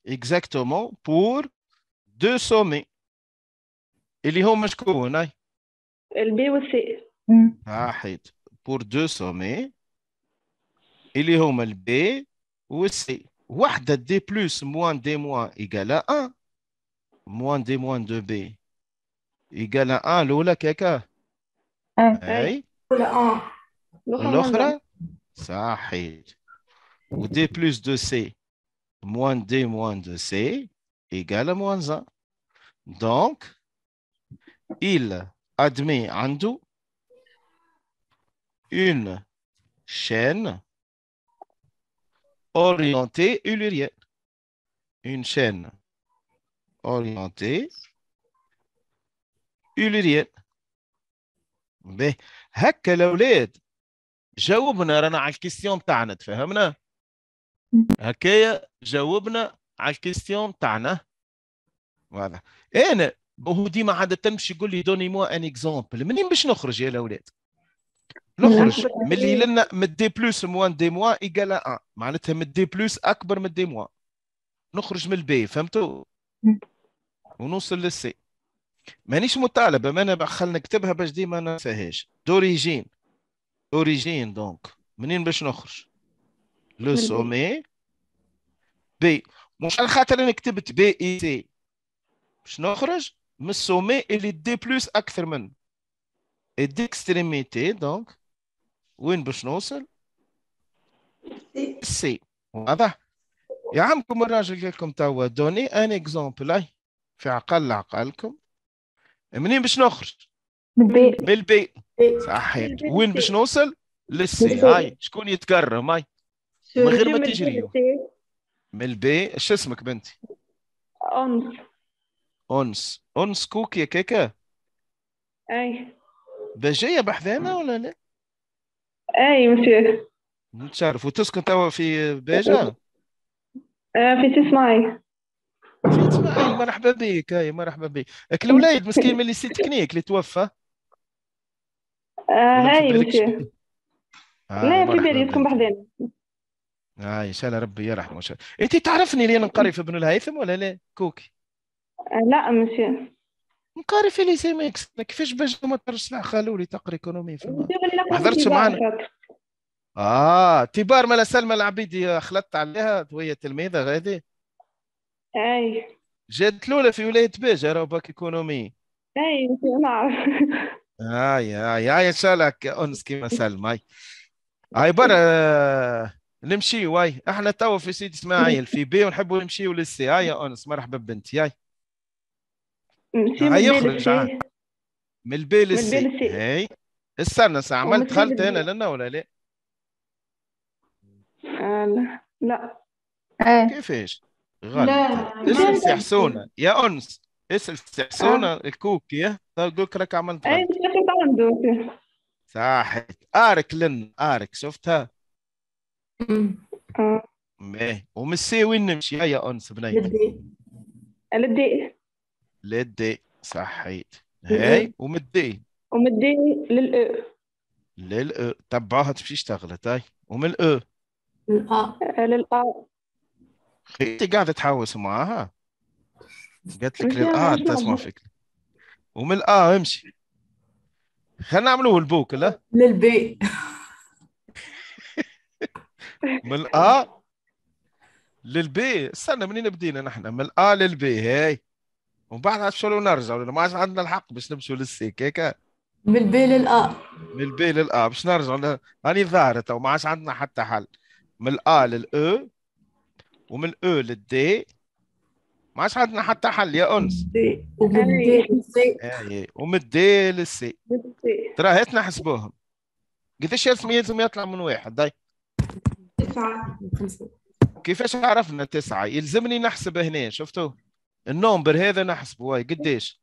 Speaker 1: exactement pour deux sommets. Et les hommes, je connais. Le B aussi. Ah, pour deux sommets. Et les hommes, le B aussi. Wahda D plus moins D moins égale à 1, moins D moins 2B égale à 1, l'oula kaka.
Speaker 2: Ah. L'autre,
Speaker 1: sahid. Ou D plus 2C, moins D moins 2C égale à moins 1. Donc, il admet en une chaîne orientée ulurienne. Une chaîne orientée eulérienne. به هكا الاولاد جاوبنا رانا على الكيستيون تاعنا تفهمنا هكايا جاوبنا على الكيستيون تاعنا واضح انا وهو ديما عاده باش يقول لي دوني موا ان اكزومبل منين باش نخرج يا الاولاد
Speaker 2: نخرج ملي لنا
Speaker 1: من دي بلس موان دي موان ايكال 1 معناتها من دي بلس اكبر من دي موان نخرج من البي فهمتوا ونوصل للسي مانيش مطالبه ما انا خلينا نكتبها باش ديما ننساهاش دوريجين دوريجين دونك منين باش نخرج لو سومي بي مش على خاطر انا كتبت بي اي سي باش نخرج من السومي اللي دي بلس اكثر منه اي ديكستريميتي دونك وين باش نوصل؟ سي واضح يا عمكم الراجل قال لكم توا دوني ان اكزومبل اي في عقل عقلكم منين باش نخرج؟ بالبي بالبي صحيح وين باش نوصل؟ للسي هاي شكون يتكرم هاي من غير ما تجري من البي شو اسمك بنتي؟ أنس أنس أنس كوكي كيكا؟ أي بجايه بحذانا ولا لا؟ اي مسيو تعرف وتسكن توا في بيجا آه، في تسمعي في تسمعي مرحبا بك اي مرحبا بك الوليد مسكين من اللي سي تكنيك اللي توفى
Speaker 2: اه هاي مسيو
Speaker 1: آه، لا في بالي يسكن بحذانا اه ان شاء الله ربي يرحمه ان شاء الله انت تعرفني لين نقري في ابن الهيثم ولا لا كوكي آه، لا مسيو نقاري في ليسي ميكس كيفاش باش ما ترجع خالو لي تقري ايكونومي في حضرت معنا اه تبار مالا سلمى العبيدي خلطت عليها وهي تلميذه غادي اي جات الاولى في ولايه باجه راه باك ايكونومي
Speaker 2: اي نعرف
Speaker 1: اي اي اي ان شاء الله انس كيما سلمى اي برا آه، نمشي واي احنا توا في سيدي اسماعيل في بي ونحبوا نمشيو للسي يا انس مرحبا بنتي هاي
Speaker 2: هيخرج عن
Speaker 1: من البي للسي هاي استنى ساعة عملت خلطه هنا لنا ولا
Speaker 2: آه، لا؟ لا إيه. لا
Speaker 1: كيفاش؟ غلط اسال سحسونة يا انس اسال سحسونة آه. الكوكي إيه؟ طيب، تقول لك راك عملت
Speaker 2: غلط
Speaker 1: صحيت ارك لن ارك شفتها؟ آه. ماه ومن السي وين نمشي يا انس بنية؟
Speaker 2: للدي للدي
Speaker 1: للدي صحيت هاي ومدي
Speaker 2: ومدي للأ
Speaker 1: للأ تبعها تمشي اشتغلت هاي ومن الأ
Speaker 2: للأ آه، للأ
Speaker 1: انت قاعده تحوس معاها قالت لك للأ آه، تسمع فيك ومن الأ امشي خلينا نعملوه البوك لا للبي (laughs) من الأ للبي استنى منين بدينا نحن من الأ للبي هاي ومن بعد شو نرجعوا لانه ما عادش عندنا الحق باش نمشوا للسيك هيك من البي للأ من البي للأ باش نرجعوا راني تو وما عادش عندنا حتى حل من الأ للأ ومن الاو للدي ما عادش عندنا حتى حل يا أنس إيه، إيه. ومن الدي للسي ومن الدي للسي ترى هات نحسبوهم قداش يلزم يلزم يطلع من واحد داي تسعة كيفاش عرفنا تسعة يلزمني نحسب هنا شفتوا النومبر هذا نحسبه هاي قديش؟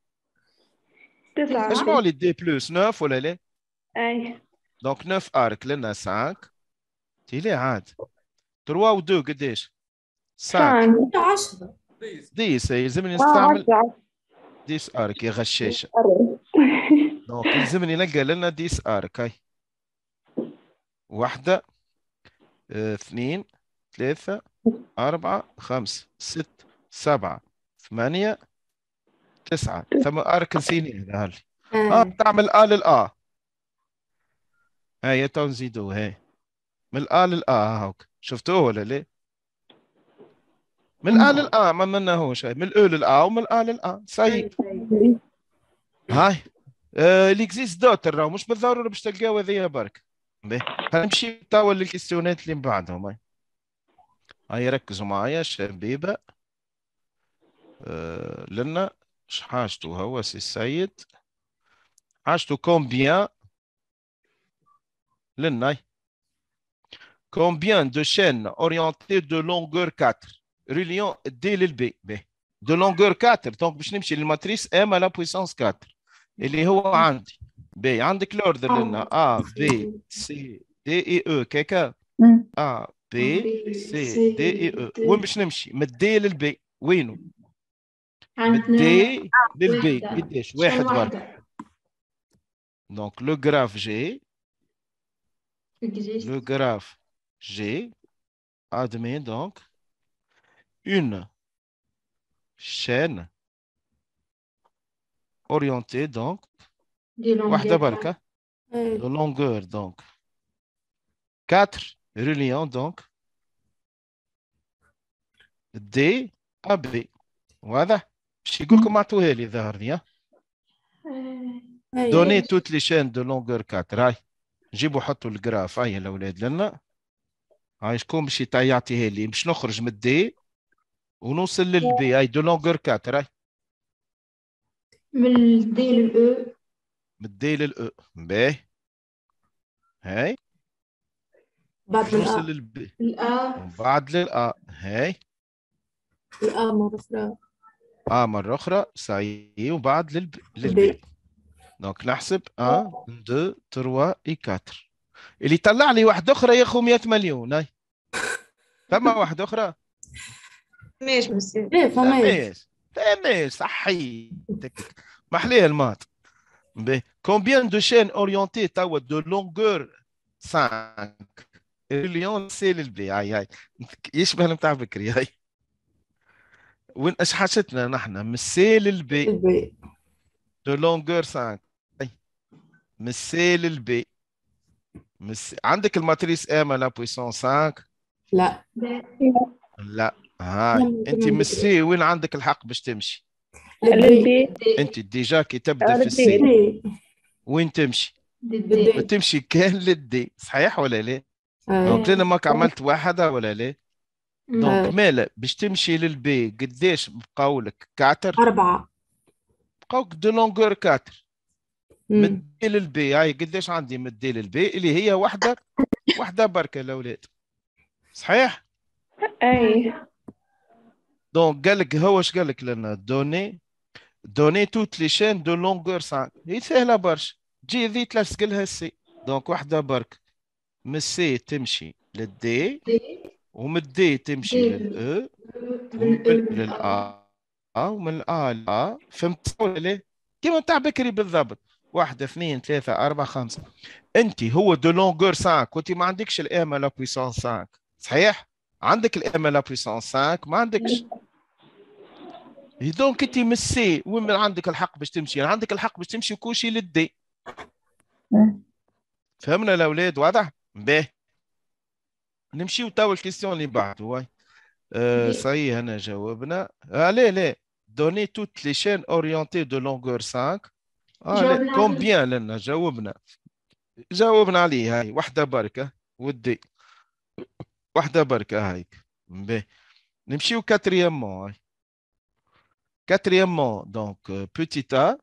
Speaker 1: تسعة شنو لي دي بلوس 9 ولا لا؟ اي دونك 9 ارك لنا 5 تي لا عاد 3 و 2 قديش؟ 5 10 10 يلزمني نستعمل 10 ارك يا غشاشه (laughs) دونك يلزمني نلقى لنا 10 ارك هاي واحدة آه، اثنين ثلاثة أربعة خمسة ست سبعة ثمانية تسعة ثم أركنسيني هذا آه. آه تعمل آ للآ هاي تو نزيدوه هاي من الآ للآ هاوك شفتوه ولا ليه؟ من الآ للآ ما منهوش من الأول للآ ومن الآ للآ ساي هاي آه، ليكزيست دوتر راهو مش بالضروره باش تلقاو هذيا برك نمشي تاول للكيستيونات اللي من بعدهم هاي ركزوا معايا شبيبه لنا حاجته هو سي السيد حاجته كومبيان لنا كومبيان دو شين اورينتي دو لونغور 4 ريليون دي للبي بي دو لونغور 4 دونك باش نمشي للماتريس ام على بويسونس 4 اللي هو عندي بي عندك لوردر لنا ا بي سي دي اي او كيكا ا B C D E E, e, e. وين باش نمشي من D للبي وينو Ah, donc le graphe G,
Speaker 2: le
Speaker 1: graphe G admet donc une chaîne orientée donc de longueur donc quatre reliant donc D à B. Voilà. باش يقول لكم عطوها لي ظهر لي دوني توت لي شين دو لونغور 4 هاي نجيبو حطوا الجراف هاي الاولاد لنا هاي شكون باش يعطيها لي باش نخرج من الدي ونوصل للبي هاي دو لونغور 4 هاي
Speaker 2: من الدي للأو e.
Speaker 1: من الدي للأو e. باهي هاي بعد نوصل للبي الأ بعد للأ هاي
Speaker 2: الأ مرة أخرى
Speaker 1: آ آه، مرة أخرى سايي وبعد للب للبي دونك نحسب 1 2 3 4 اللي طلع لي واحد أخرى ياخذ 100 مليون هاي فما (laughs) واحد أخرى ماشي ماشي إيه فماش فماش صحيتك محليه المات Combien de chaînes orientées دو لونغور 5 الليون سيل البلاي هاي هاي يشبه المتاع بكري هاي وين اش حاجتنا نحن من السي للبي البي دو لونغور 5 من السي للبي مس... عندك الماتريس ام لا بويسون 5 لا لا هاي انت من السي وين عندك الحق باش تمشي
Speaker 2: للبي انت
Speaker 1: ديجا كي تبدا في السي وين تمشي تمشي كان للدي صحيح ولا لا؟ دونك آه. لنا ماك عملت واحده ولا لا؟ دونك مالا باش تمشي للبي قداش بقاو لك كاتر أربعة بقاوك دو لونغور كاتر من للبي هاي قداش عندي من للبي اللي هي وحدة (laughs) وحدة بركة الأولاد صحيح؟ أي دونك قال لك هو اش قال لك لنا دوني دوني توت لي شين دو لونغور سان هي سهلة برشا تجي ذي تلصق لها السي دونك وحدة برك من السي تمشي للدي إيه. إيه. ومن الدي تمشي للأ ومن للأ ومن الأ للأ فهمت ولا كيما نتاع بكري بالضبط واحد اثنين ثلاثة أربعة خمسة أنت هو دو لونغور 5 وأنت ما عندكش الأم لا بويسون 5 صحيح؟ عندك الأم لا بويسون 5 ما عندكش دونك إيه. أنت من السي وين عندك الحق باش تمشي؟ يعني عندك الحق باش تمشي كوشي للدي فهمنا الأولاد واضح؟ باهي نمشيو توا الكيستيون اللي بعد واي أه صحيح هنا جاوبنا آه، علي لي دوني توت لي شين اورينتي دو لونغور 5 كومبيان لنا جاوبنا جاوبنا عليه هاي وحده بركه ودي وحده بركه هايك باهي نمشيو كاتريامون هاي كاتريامون دونك بوتيتا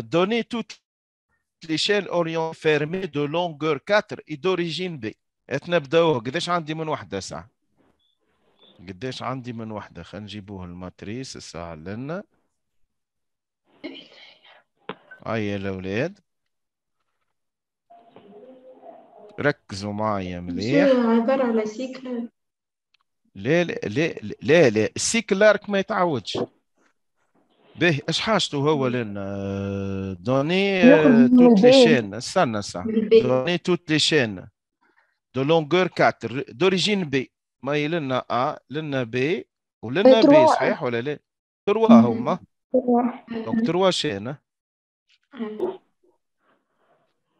Speaker 1: دوني توت l'échelle اوريون فيرمي دو لونغور 4 اي دوريجين بي تنبداوه قداش عندي من وحده ساعه قداش عندي من وحده خلينا نجيبوه الماتريس الساعه لنا هيا الاولاد ركزوا معايا مليح عبارة على
Speaker 2: سيكل
Speaker 1: لا لا لا لا, السيكل ارك ما يتعودش باهي اش حاجته هو لنا آه، دوني توت لي شين استنى استنى دوني توت لي شين دو لونغور 4 دوريجين بي ما لنا ا لنا بي ولنا بي صحيح ولا لا؟ تروا هما دونك تروا شين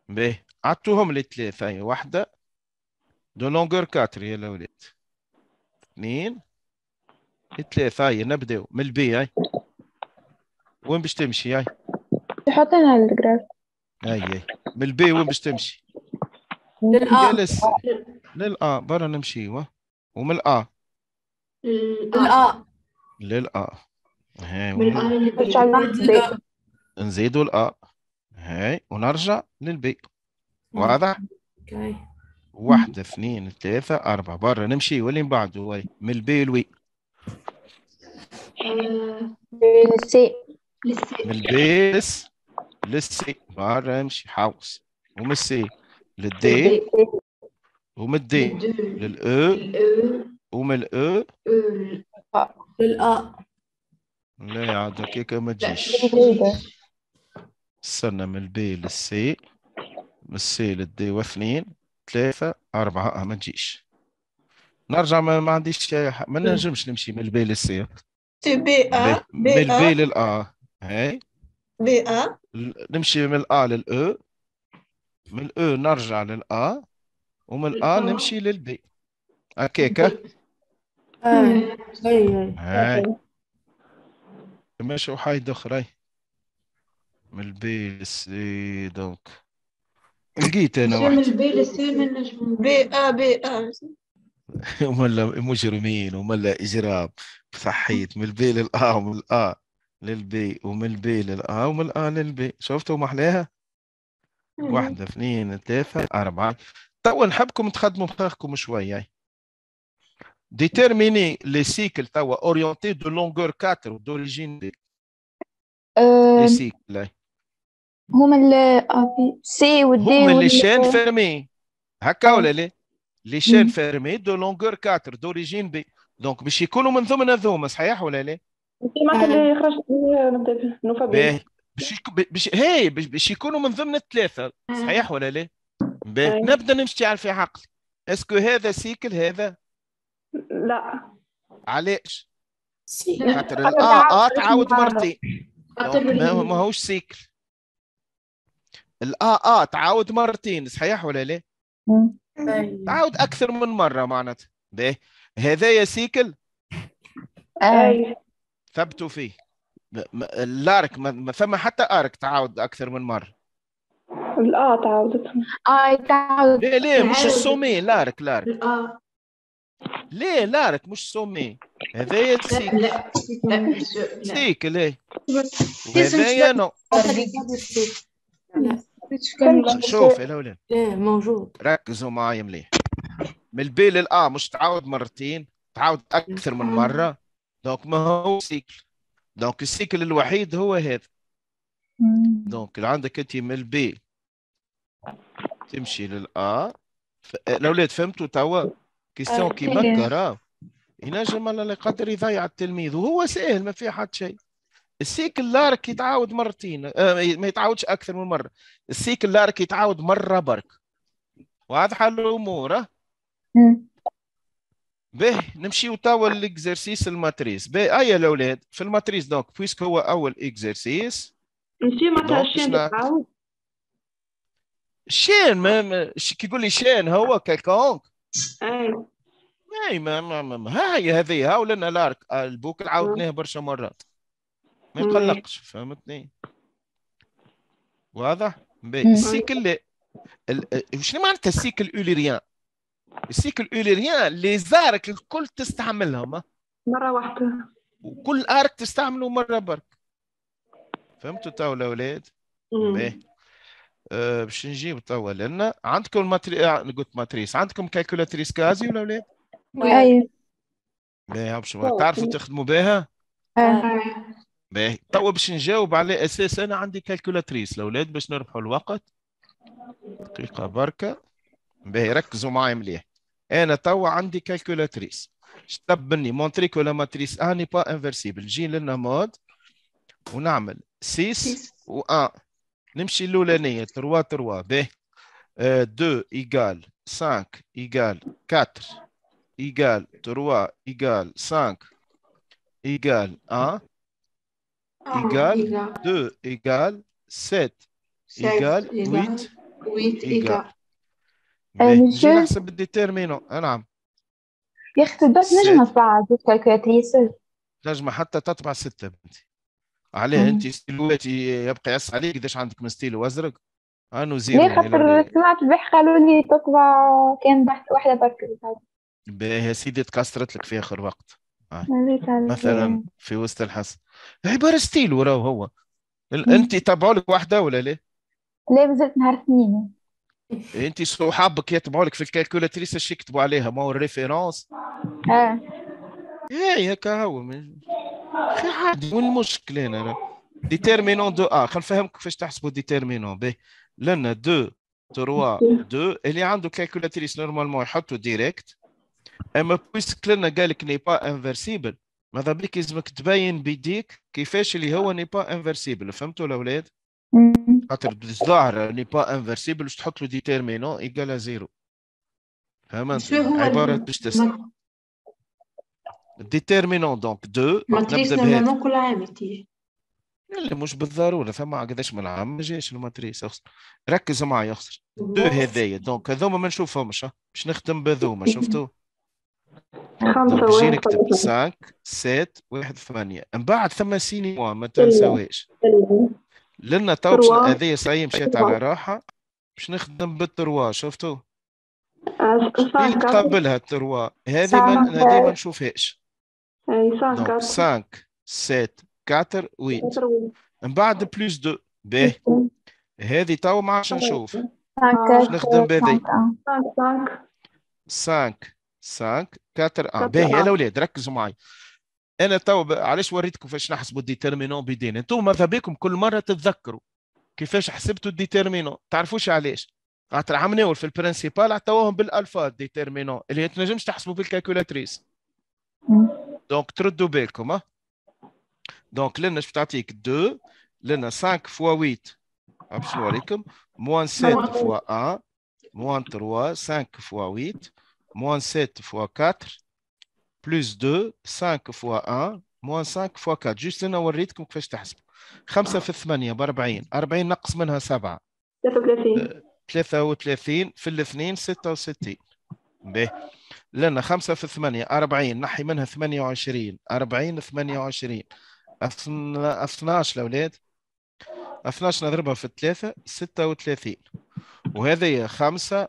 Speaker 1: باهي عطوهم لي ثلاثة واحدة دو لونغور 4 يا الأولاد اثنين ثلاثة هاي نبداو من البي هاي وين باش تمشي هاي؟
Speaker 2: تحطينها على الجراف
Speaker 1: اي هاي من البي وين باش تمشي؟
Speaker 2: للأ جلس
Speaker 1: للأ برا نمشي ايوا ومن الأ
Speaker 2: للأ
Speaker 1: للأ هاي نزيدوا الأ هاي ونرجع للبي
Speaker 2: نعم. واضح؟ اوكي
Speaker 1: واحدة اثنين ثلاثة أربعة برا نمشي واللي من بعده من البي لوي
Speaker 2: آه. السي من
Speaker 1: البيس للسي بره امشي حوس ومن السي للدي ومن الدي للاو ومن الاو للاء لا يا عاد هكاك ما تجيش استنى من البي للسي من السي للدي واثنين ثلاثة أربعة آه، ما تجيش نرجع ما, عنديش ما نجمش نمشي من البي للسي
Speaker 2: بي ا من البي
Speaker 1: للأ هاي بي ا نمشي من الا للاو من الاو نرجع للا ومن الا نمشي للبي هكاكا
Speaker 2: هاي
Speaker 1: ماشي وحايد اخرى من البي للسي دونك لقيت انا واحد من
Speaker 2: البي للسي من بي ا بي ا
Speaker 1: هما مجرمين وملا اجرام صحيت من البي للآ ومن الآ للبي ومن البي للآ ومن الآ للبي شفتوا محلاها واحدة اثنين ثلاثة أربعة توا نحبكم تخدموا مخاخكم شوية ديتيرميني لي سيكل توا اورينتي دو لونغور 4 دوريجين دي لي سيكل
Speaker 2: هما ال سي ودي هما لي شين
Speaker 1: فيرمي هكا ولا لا لي شين فيرمي دو لونغور 4 دوريجين بي دونك باش يكونوا من ضمن هذوما صحيح ولا لا؟
Speaker 2: الجمعة آه. إيه إيه
Speaker 1: باش هي باش يكونوا من ضمن الثلاثة آه. صحيح ولا لا؟ باهي نبدا نمشي على في عقلي اسكو هذا سيكل هذا؟ لا علاش؟ خاطر اه آ آه، تعاود مرتين
Speaker 2: ما
Speaker 1: هوش سيكل الآ آ تعاود مرتين صحيح ولا لا؟ تعاود أكثر من مرة معناتها باهي هذايا سيكل؟ أي ثبتوا فيه الارك ما ثم حتى ارك تعاود اكثر من مره لا تعاودت اه تعاودت ليه ليه مش السومي لارك لارك ليه لارك مش سومي هذايا تسيك لا
Speaker 2: لا تسيك ليه هذايا نو شوف يا الاولاد موجود
Speaker 1: ركزوا معايا مليح من البي للآ آه، مش تعاود مرتين تعاود اكثر من آه. مره دونك ما هو سيكل دونك السيكل الوحيد هو هذا دونك عندك انت من البي تمشي للأ ف... الاولاد أه، فهمتوا توا كيستيون كي مكر ينجم الله يقدر يضيع التلميذ وهو ساهل ما فيه حتى شيء السيكل لارك يتعاود مرتين أه، ما يتعاودش اكثر من مره السيكل لارك يتعاود مره برك واضحه الامور أه؟ به نمشيو توا ليكزرسيس الماتريس به اي آه الاولاد في الماتريس دونك بويسك هو اول اكزرسيس نمشي معناتها الشين شين ما كيقول لي شين هو كيكونك اي اي ما ما ها هي هذه ها ولنا الارك البوكل عاودناه برشا مرات
Speaker 2: ما يقلقش
Speaker 1: فهمتني واضح؟ باهي السيكل وشنو معناتها السيكل اوليريان؟ السيكل اوليريان لي زارك الكل تستعملهم مره واحده وكل ارك تستعمله مره برك فهمتوا تاو الاولاد؟ أه باش نجيب تاو لنا عندكم الماتري آه، قلت ماتريس عندكم كالكولاتريس كازي ولا ولاد؟ ايوه باهي تعرفوا تخدموا بها؟ باهي آه. تو باش نجاوب على اساس انا عندي كالكولاتريس الاولاد باش نربحوا الوقت دقيقه بركه باهي ركزوا معايا مليح انا توا عندي كالكولاتريس شتبني مني مونتري كو لا ماتريس اني با انفرسيبل لنا مود ونعمل 6 و 1 آه. نمشي الاولانيه 3 3 باهي 2 ايكال 5 ايكال 4 ايكال 3 ايكال 5 ايكال 1 ايكال 2 ايكال 7
Speaker 2: ايكال 8
Speaker 1: 8 ايكال جينا يعني نحسب بالديتيرمينو نعم
Speaker 2: يا اختي بس نجمه تبع الكالكولاتريس
Speaker 1: نجمه حتى تطبع سته بنتي عليه انت سيلوات يبقى يس عليك قداش عندك من ستيلو ازرق انو زيرو يعني ليه خاطر
Speaker 2: سمعت البارح قالوا لي تطبع كان بحث واحده برك
Speaker 1: باهي يا سيدي تكسرت لك في اخر وقت آه. مثلا في وسط الحص عباره ستيلو راهو هو انت تبعوا لك واحده ولا ليه؟
Speaker 2: لا مازلت نهار اثنين
Speaker 1: انت صحابك يتبعوا لك في الكالكولاتريس اش يكتبوا عليها ما هو الريفيرونس اه ايه هكا هو اخي عادي وين المشكل هنا ديتيرمينون دو ا خلينا نفهمك كيفاش تحسبوا ديتيرمينون به لان دو تروا دو اللي عنده كالكولاتريس نورمالمون يحطوا ديريكت اما بويسك لنا قال لك ني با انفرسيبل ماذا بيك لازمك تبين بيديك كيفاش اللي هو ني با انفرسيبل فهمتوا الاولاد؟ خاطر الظاهر ني يعني با انفرسيبل باش تحط له ديتيرمينون ايكال زيرو فهمت عباره باش تسمع ديتيرمينون دونك دو ماتريس نورمالمون كل عام لا مش بالضروره فما قداش من عام ما جاش الماتريس اخسر ركز معايا اخسر دو هذايا دونك هذوما ما نشوفهمش باش نختم بهذوما (laughs) شفتوا
Speaker 2: خمسة واحد نكتب
Speaker 1: سانك 7 واحد ثمانية من بعد ثم سيني ما تنساوهاش لنا تو هذه سعي مشيت على راحه باش نخدم بالتروا شفتوا
Speaker 2: شكون قبلها
Speaker 1: التروا هذه ما هذه ما نشوفهاش
Speaker 2: 5
Speaker 1: 7 4 ويت من بعد بلوس 2 باهي هذه تو ما عادش نشوف باش
Speaker 2: آه، نخدم بهذه 5
Speaker 1: 5 5 4 باهي يا آه. الاولاد ركزوا معي انا تو علاش وريتكم كيفاش نحسبوا الديتيرمينون بدينا انتم ماذا بكم كل مره تتذكروا كيفاش حسبتوا الديتيرمينون تعرفوش علاش خاطر عمناول في البرنسيبال عطاوهم بالالفا ديترمينون اللي تنجمش تحسبوا الكالكولاتريس دونك تردوا بالكم ها دونك لنا شو تعطيك 2 لنا 5 فوا 8 باش نوريكم موان 7 فوا 1 موان 3 5 فوا 8 موان 7 فوا 4 بلس 2 5 فوا 1 موان 5 فوا 4 جوست انا وريتكم كيفاش تحسبوا 5 في 8 ب 40 40 نقص منها 7 33 33 في الاثنين 66 به لنا 5 في 8 40 نحي منها 28 40 28 12 الاولاد 12 نضربها في 3 36 وهذه 5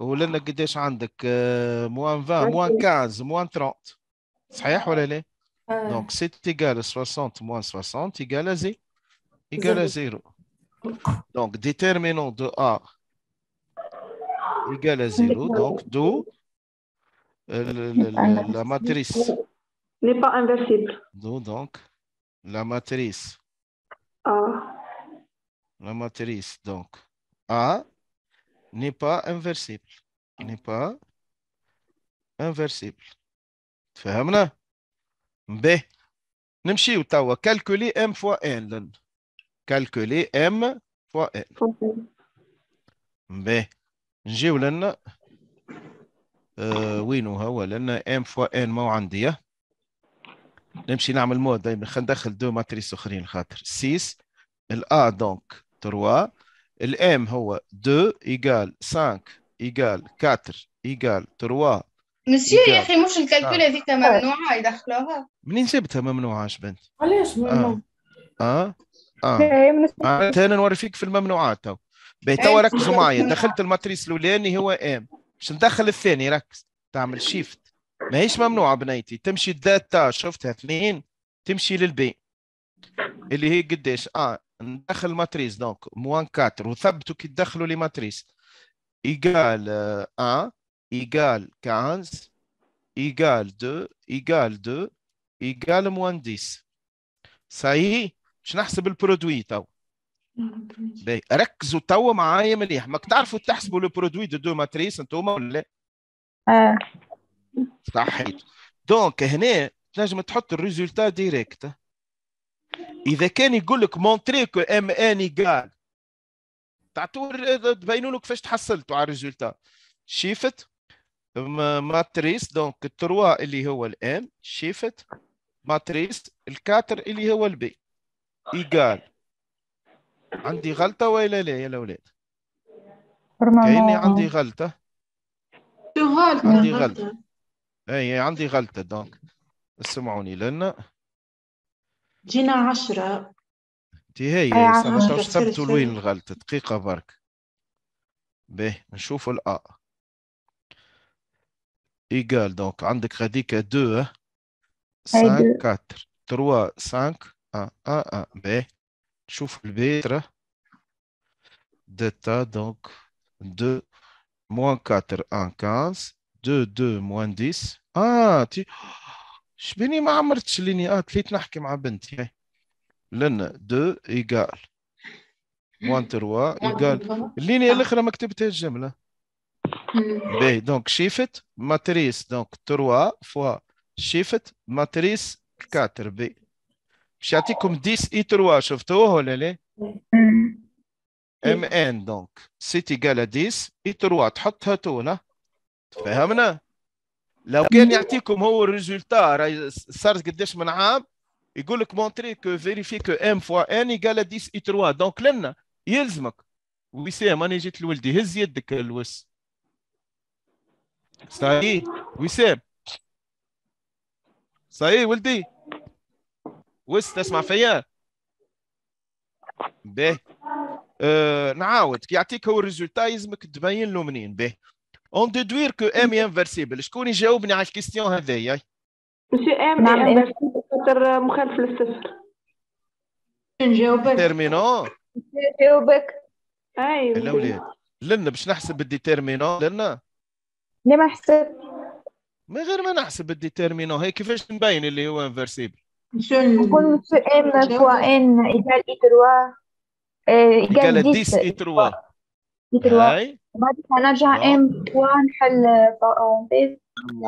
Speaker 1: give قداش عندك moins 20 moins 15 moins 30 صحيح ولا لا؟ c'est égal à 60 moins 60 égal à 0. Donc, déterminant de A égal à 0. Donc, d'où euh, la, matrice
Speaker 2: n'est pas inversible.
Speaker 1: D'où donc la matrice. A. La matrice, donc A n'est pas inversible n'est pas inversible تفهمنا باهي نمشيو توا كالكولي ام فوا ان كالكولي ام فوا ان باهي نجيو لنا آه وينو هو لنا ام فوا ان مو عندي نمشي نعمل مود دائما خلينا ندخل دو ماتريس اخرين خاطر 6 الا دونك 3 الام هو 2 ايجال 5 ايجال 4 ايجال 3
Speaker 2: مسيو يا اخي مش الكالكول هذيك ممنوعه آه. يدخلوها
Speaker 1: منين جبتها ممنوعه بنت
Speaker 2: علاش آه. ممنوع
Speaker 1: اه اه إيه، معناتها انا نوري فيك في الممنوعات تو تو إيه، ركزوا معايا دخلت الماتريس الاولاني هو ام باش ندخل الثاني ركز تعمل شيفت ماهيش ممنوعه بنيتي تمشي الداتا شفتها اثنين تمشي للبي اللي هي قديش اه ندخل ماتريس دونك موان 4 وثبتوا كي تدخلوا لي ماتريس ايكال 1 آه، آه، ايكال 15 ايكال 2 ايكال 2 ايكال موان 10 صحيح باش نحسب البرودوي تو ركزوا تو معايا مليح ماك تعرفوا تحسبوا لو برودوي دو دو ماتريس انتوما ولا اه صحيت دونك هنا تنجم تحط الريزولتا ديريكت اذا كان يقول لك مونتري كو ام ان ايكال تعطوا تبينوا له كيفاش تحصلتوا على الريزولتا شيفت ماتريس دونك التروا اللي هو الام شيفت ماتريس الكاتر اللي هو البي ايكال عندي غلطه ولا لا يا الاولاد
Speaker 2: كاني عندي غلطه غلطه عندي غلطه
Speaker 1: اي عندي غلطه دونك اسمعوني لنا
Speaker 2: جينا عشرة
Speaker 1: تي هي سامح واش ثبتوا الغلطة دقيقة برك به نشوف الأ إيكال دونك عندك غاديك دو 5
Speaker 2: 4
Speaker 1: تروا 5 آه اه آه باهي نشوف البي 3 دتا دونك دو موان كاتر ان كانس دو دو موان ديس اه تي شبيني ما عمرتش اه تليت نحكي مع بنتي لان دو ايكال موان تروا ايكال الليني الاخرى ما كتبتهاش جمله باهي دونك شيفت ماتريس دونك تروا فوا شيفت ماتريس كاتر بي باش يعطيكم ديس اي تروا شفتوه ولا لا؟ ام ان دونك سيتي قال ديس اي تروا تحطها تونا تفهمنا؟ لو كان يعطيكم هو الريزولتا راهي قداش من عام يقول لك مونتري كو فيريفي كو ام فوا ان ايكال 10 اي 3 دونك لنا يلزمك وسام انا جيت لولدي هز يدك الوس صحيح وسام صحيح ولدي وس تسمع فيا باهي أه نعاود كي يعطيك هو الريزولتا يلزمك تبين له منين باهي اون ديدوير كو ام انفرسيبل شكون يجاوبني على الكيستيون هذايا مسيو
Speaker 2: ام انفرسيبل خاطر مخالف للصفر نجاوبك
Speaker 1: ديتيرمينون
Speaker 2: نجاوبك اي الاولاد
Speaker 1: لنا باش نحسب الديتيرمينون لنا
Speaker 2: لا ما حسب
Speaker 1: من غير ما نحسب الديتيرمينون هي كيفاش نبين اللي هو انفرسيبل
Speaker 2: نقول مسيو ام فوا ان ايجال اي تروا ايكال 10 اي تروا اي وبعدين نرجع ام ونحل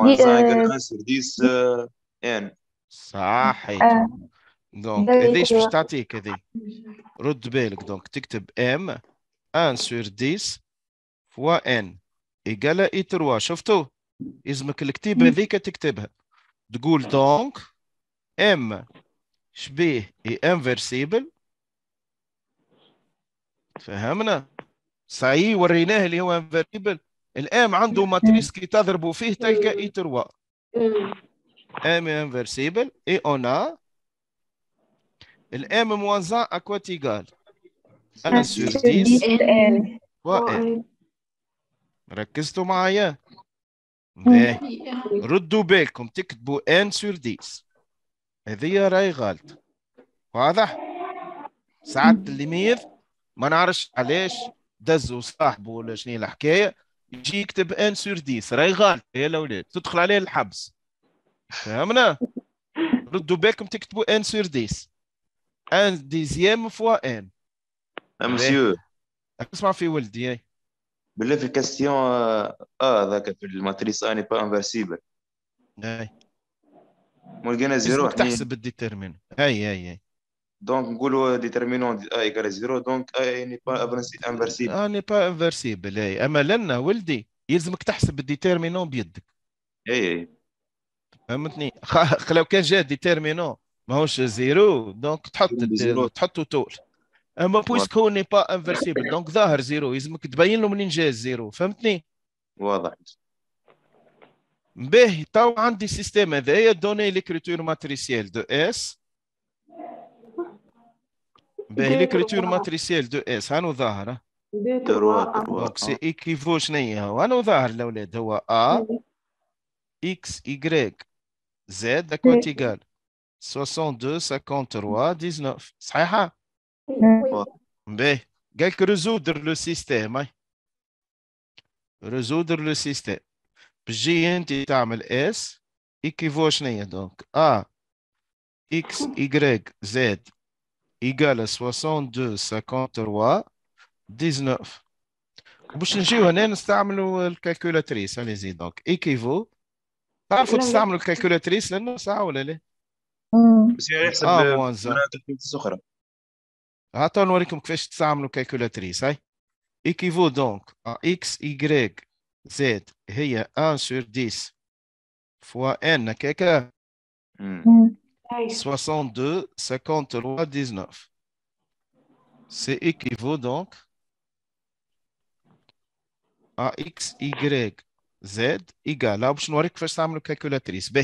Speaker 1: نحل ديس ان دونك هذيش باش تعطيك هذي رد بالك دونك تكتب ام ان سور 10 فوا ان ايكال اي 3 شفتوا يلزمك الكتيبه هذيك تكتبها تقول دونك ام شبيه اي انفرسيبل فهمنا صحيح وريناه اللي هو انفاريبل الام عنده ماتريس كي تضربوا فيه تلقى اي تروا ام انفيرسيبل اي اون ا الام موانزا اكوا تيغال انا سور 10 وال ركزتوا معايا ردوا بالكم تكتبوا ان سور 10 هذه راهي غلط واضح ساعات التلميذ ما نعرفش علاش دزوا صاحبه ولا شنو الحكايه يجي يكتب ان سور 10 راهي غالطه يا الاولاد تدخل عليه الحبس فهمنا ردوا بالكم تكتبوا ان سور 10 ان ديزيام فوا ان امسيو اسمع في ولدي بالله في الكاستيون آه،, اه ذاك في الماتريس اني با انفرسيبل اي مولجينا زيرو تحسب الديتيرمين اي اي اي دونك نقولوا ديترمينون دي ا ايكال زيرو دونك اي ني با انفرسيبل اي ني با انفرسيبل اي اما لنا ولدي يلزمك تحسب الديترمينون بيدك اي اي إيه. فهمتني لو كان جا ديترمينون ماهوش زيرو دونك تحط تحطو طول اما بويسك هو ني با انفرسيبل دونك ظاهر زيرو يلزمك تبين له منين جا الزيرو فهمتني واضح باهي تو عندي سيستيم هذايا دوني ليكريتور ماتريسيال دو اس
Speaker 2: باهي ليكريتور
Speaker 1: ماتريسيال دو اس هانو ظاهره دونك سي ايكيفو شنيا هو هانو ظاهر الاولاد هو ا اكس ايغريك زد اكوا ايكال 62 53 19 صحيحه باهي قالك ريزودر لو سيستيم اي ريزودر لو سيستيم بجي انت تعمل اس ايكيفو شنيا دونك ا اكس ايغريك زد إيجال 62 53 19 باش نجيو هنا نستعملوا الكالكولاتريس اليزي دونك ايكيفو تعرفوا تستعملوا الكالكولاتريس لانه ساعه ولا لا؟ بس يحسب الاخرى هاتوا نوريكم كيفاش تستعملوا الكالكولاتريس هاي ايكيفو دونك اكس يغريك زد هي 1 سور 10 فوا ان هكاكا 62, 53, 19. C'est équivaut donc à x, y, z égal. je vais la calculatrice. B.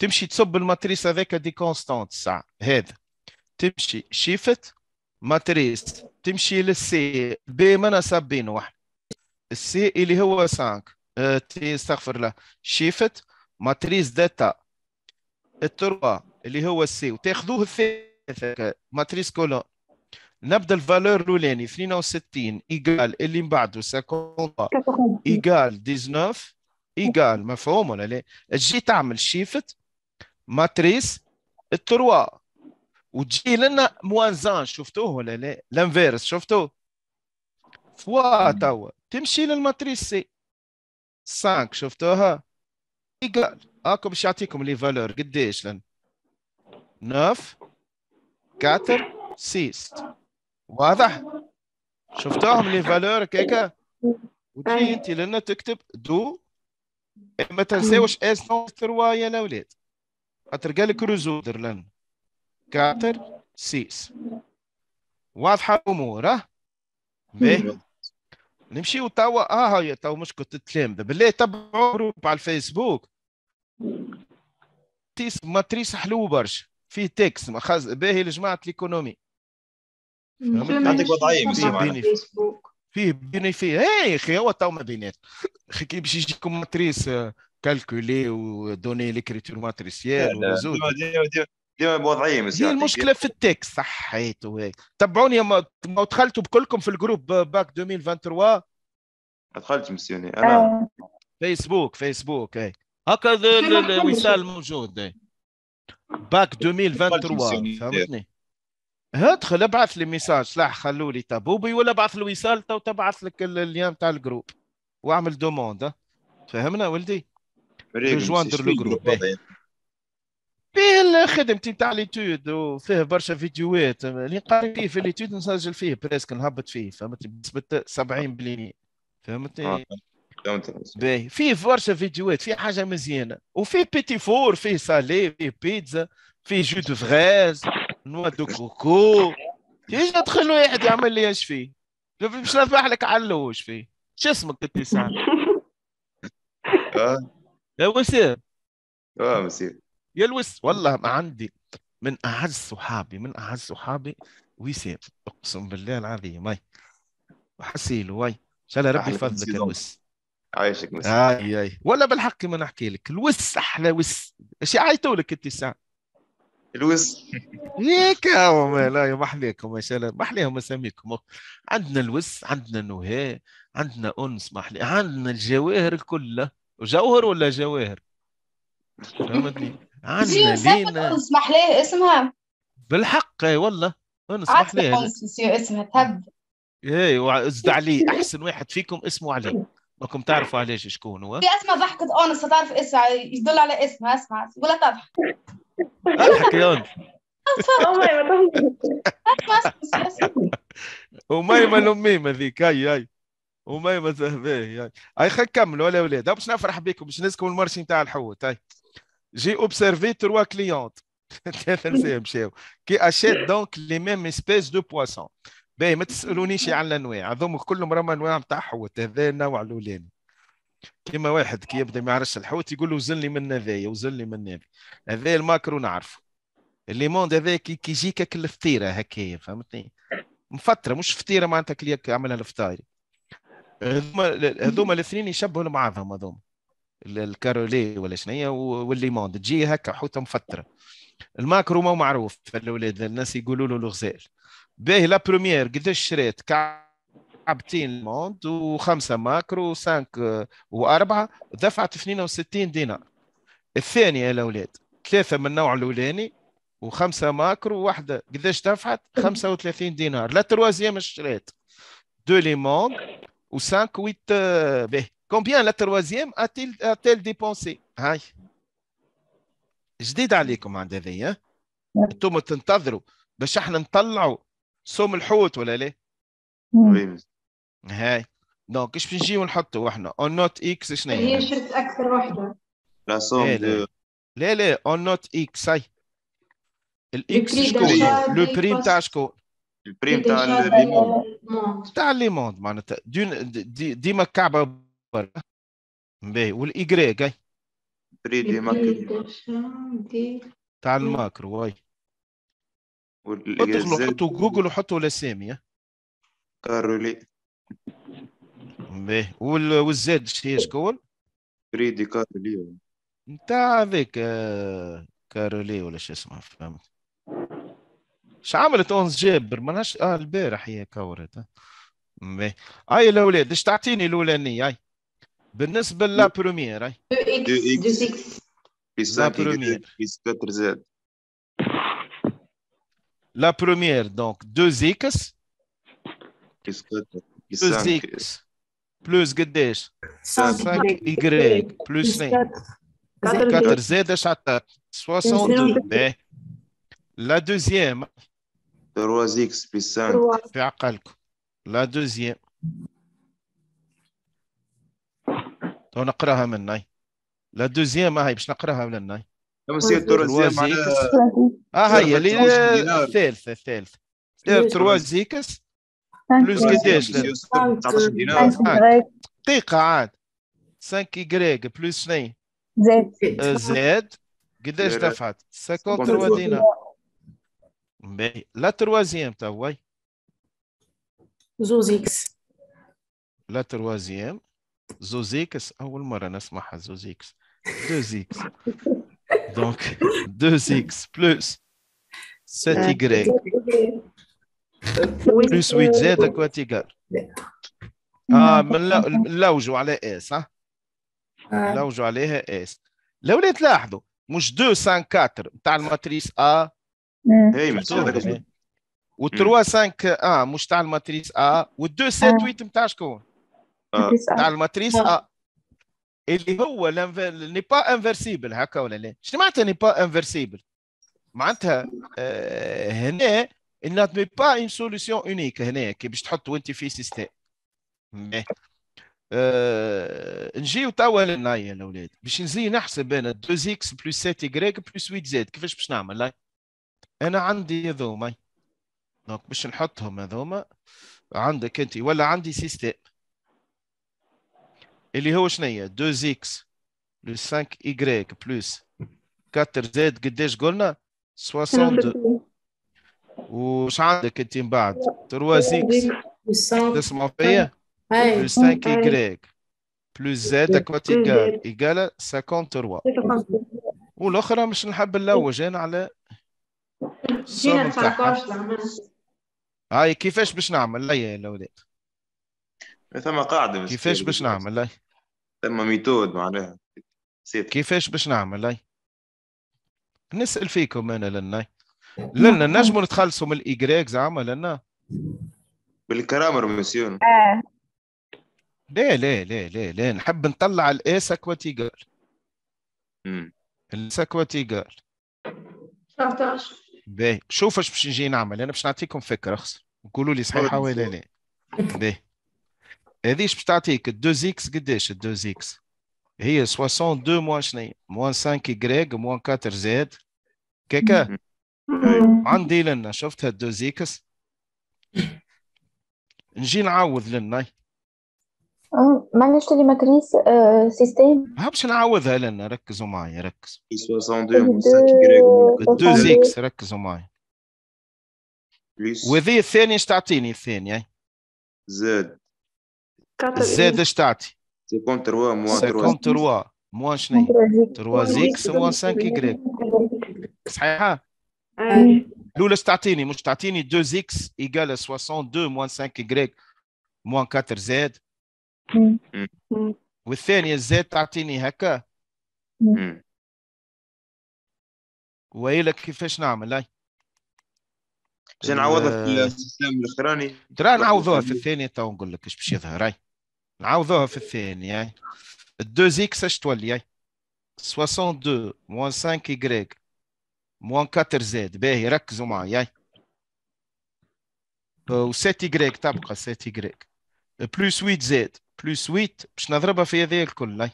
Speaker 1: Ben, tu matrice avec des constantes. Ça, head. Tu me matrice. Tu me suis le C. B, C, il est 5. Matrice es, ça, Matrice matrice d'état. اللي هو السي وتاخذوه الثالث ماتريس كولون نبدا الفالور الاولاني 62 ايكال اللي من بعده 50 ايكال 19 ايكال مفهوم ولا لا؟ تجي تعمل شيفت ماتريس التروا وتجي لنا موان زان شفتوه ولا لا؟ لانفيرس شفتوه؟ فوا توا تمشي للماتريس سي 5 شفتوها؟ ايكال هاكم باش يعطيكم لي فالور قديش لنا 9 4 6 واضح شفتوهم لي فالور كيكا وتجي انت لنا تكتب دو ما تنساوش اس نون يا الاولاد خاطر قال لك رزو در لنا 4 6 واضحه الامور اه باهي نمشيو توا اه هي توا كنت التلامذه بالله تبعوا جروب على الفيسبوك ماتريس ماتريس حلو برشا في تكس مخز باهي لجماعه الايكونومي
Speaker 2: عندك وضعيه
Speaker 1: فيه بيني فيه اي اخي هو تو ما بينات اخي كي باش يجيكم ماتريس آه، كالكولي ودوني ليكريتور ماتريسيال وزود ديما بوضعيه مزيان هي المشكله في التكس صحيت وهيك تبعوني ما دخلتوا بكلكم في الجروب آه، باك 2023 دخلت مسيوني انا آه. فيسبوك فيسبوك إيه. هكذا الوصال موجود إيه. باك 2023 فهمتني ادخل ابعث لي ميساج صلاح خلوا لي تابوبي ولا ابعث لي وصال وتبعث تبعث لك اليوم تاع الجروب واعمل دوموند فهمنا ولدي جواندر لو جروب فيه خدمتي تاع ليتود وفيه برشا فيديوهات اللي قاري فيه في ليتود نسجل فيه بريسك نهبط فيه فهمتني بنسبه 70% فهمتني آه. باهي فيه برشا فيديوهات فيه حاجه مزيانه وفيه بيتي فور فيه سالي فيه بيتزا فيه جو دو فغاز نوا دو كوكو ايش ندخل واحد يعمل لي ايش فيه باش نذبح لك على ايش فيه شو اسمك انت سعد؟ اه يا وسيم اه مسير يا الوس والله ما عندي من اعز صحابي من اعز صحابي وسام اقسم بالله العظيم وي حسيل وي ان شاء الله ربي يفضلك يا الوس عايشك مسك اي اي ولا بالحق ما نحكي لك الوس احلى وس اش عيطوا لك انت الساعه الوس هيك لا ما احليكم ما شاء الله ما احليهم اساميكم عندنا الوس عندنا نهى عندنا انس ما عندنا الجواهر كلها جوهر ولا جواهر؟ فهمتني عندنا لينا انس
Speaker 2: محلاه اسمها
Speaker 1: بالحق اي والله انس محلاه انس
Speaker 2: اسمها تب
Speaker 1: اي وزد علي احسن واحد فيكم اسمه علي ماكم نعم. تعرفوا علاش شكون هو في
Speaker 2: اسمه ضحكة اونس تعرف اسمها يدل على اسمه اسمع ولا تضحك
Speaker 1: اضحك يا اونس وميمة الأميمة ذيك هاي هاي وميمة زهباه هاي هاي خلينا نكملوا ولا ولاد باش نفرح بكم باش نسكم المارشي نتاع الحوت هاي جي اوبسيرفي تروا كليونت ثلاثة نساء مشاو كي اشيت دونك لي ميم اسبيس دو بواسون باهي ما تسالونيش آه. على الانواع هذوما كلهم راهم انواع نتاع حوت هذا النوع الاولاني كيما واحد كي يبدا ما يعرفش الحوت يقول له وزن لي من هذايا وزن لي من هذا هذا الماكرو نعرفه الليموند هذا كي يجيك كل الفطيره هكايا فهمتني مفطره مش فطيره معناتها كي يعملها الفطاير هذوما هذوما الاثنين يشبهوا لبعضهم هذوما الكارولي ولا شنو هي والليموند تجي هكا حوته مفطره الماكرو ما معروف الاولاد الناس يقولوا له الغزال باهي لا بروميير قداش شريت كعبتين موند وخمسه ماكرو وسانك واربعه دفعت 62 دينار الثانيه يا الاولاد ثلاثه من النوع الاولاني وخمسه ماكرو وواحدة قداش دفعت 35 دينار لا تروازيام شريت دو ليمونغ و5 8 باهي كومبيان لا تروازيام اتيل اتيل ديبونسي هاي جديد عليكم عند هذايا انتم تنتظروا باش احنا نطلعوا سوم الحوت ولا ليه؟ هاي دونك ايش بنجي ونحطه احنا اون نوت اكس شنو هي
Speaker 2: شفت اكثر وحده
Speaker 1: لا سوم لا لا اون نوت اكس هاي الاكس شكون؟ لو بريم تاع شكون؟ البريم تاع الليموند تاع الليموند معناتها ديما كعبه برا باهي والايكريك هاي بري دي ماكرو تاع الماكرو واي ادخلوا حطوا جوجل وحطوا الاسامي كارولي به والزاد شي شكون؟ فريدي كارولي نتاع هذاك آه، كارولي ولا شو اسمه فهمت شعملت اونز جابر ماناش اه البارح هي كورت باهي اي الاولاد اش تعطيني الاولانيه اي بالنسبه لا بروميير اي
Speaker 2: دو اكس دو
Speaker 1: اكس لا بروميير 4 زاد La première, donc 2x. Plus x. Plus قداش 5y plus 5 4z de شطر 62 La deuxième 3x plus 5 في La deuxième تو نقراها La deuxième هاي باش la خمسية تروازيام على اه هي اللي الثالثة الثالثة تروازيكس بلوس قداش 19 دينار دقيقة عاد 5 يغريك بلوس شنو
Speaker 2: زيد
Speaker 1: زيد
Speaker 2: قداش دفعت
Speaker 1: 53 دينار باهي لا تروازيام تا وي
Speaker 2: زوز اكس
Speaker 1: لا تروازيام زوزيكس اول مره نسمعها زوزيكس زوزيكس Donc, 2x plus 7y plus 8z اكوات ايكال اه نلوجوا على اس ها نلوجوا عليها اس لو تلاحظوا مش 2 5 4 نتاع الماتريس ا اي و 3 5 1 مش تاع الماتريس ا و 2 7 8 نتاع شكون؟ تاع الماتريس ا اللي هو ني با انفرسيبل هكا ولا لا شنو معناتها ني با انفرسيبل معناتها آه، هنا ان تمي با ان سوليسيون اونيك هنا كي باش تحط وانت في سيستم آه نجيو توا يا الاولاد باش نزي نحسب انا 2 اكس بلس 7 يغريك بلس 8 زد كيفاش باش نعمل انا عندي هذوما دونك باش نحطهم هذوما عندك انت ولا عندي سيستم اللي هو شنو هي 2 اكس بلس 5 y بلس 4 زد قداش قلنا 62 وش عندك انت من بعد 3 اكس تسمع فيا
Speaker 2: بلس 5 y
Speaker 1: بلس زد اكوات ايكال 53 والاخرى مش نحب نلوج انا على هاي كيفاش باش نعمل لا يا الاولاد ثم قاعده كيفاش باش نعمل لي ثم ميثود معناها كيفاش باش نعمل لي نسال فيكم انا لنا لنا نجموا نتخلصوا من الإيجريك زعما لنا بالكرامر مسيون لا آه. لا لا لا لا نحب نطلع الاس اكواتيكال الاس اكواتيكال 19 باهي شوف اش باش نجي نعمل انا باش نعطيكم فكره خسر قولوا لي صحيحه ولا لا باهي هذيش باش تعطيك 2 اكس قداش 2 اكس هي 62 موان شنيا موان 5 يغريك موان 4 زاد كيكا عندي لنا شفتها 2 اكس نجي نعوض لنا
Speaker 2: ما نشتري ماتريس سيستم
Speaker 1: ها باش نعوضها لنا ركزوا معايا ركز 62 موان 5 2 اكس ركزوا معايا وذي الثانية اش تعطيني الثانية؟ زاد زاد اش تعطي؟ سيكون موان تروا موان شنو؟ 3 زيكس موان 5 ايكغيك صحيحة؟ الأولى اش تعطيني؟ مش تعطيني 2 زيكس إيكال 62 موان 5 يكغيك موان 4 زاد والثانية الزاد تعطيني هكا وإلا كيفاش نعمل اي
Speaker 2: باش نعوضها في
Speaker 1: السيستم الاخراني ترى نعوضوها في الثانية تو نقول لك اش باش يظهر اي نعوضوها في الثاني يعني 2 اكس اش تولي يعني 62 موان 5 y موان 4 زيد باهي ركزوا معي يعني و 7 y تبقى 7 y بلوس 8 زيد بلوس 8 باش نضربها في هذا الكل يعني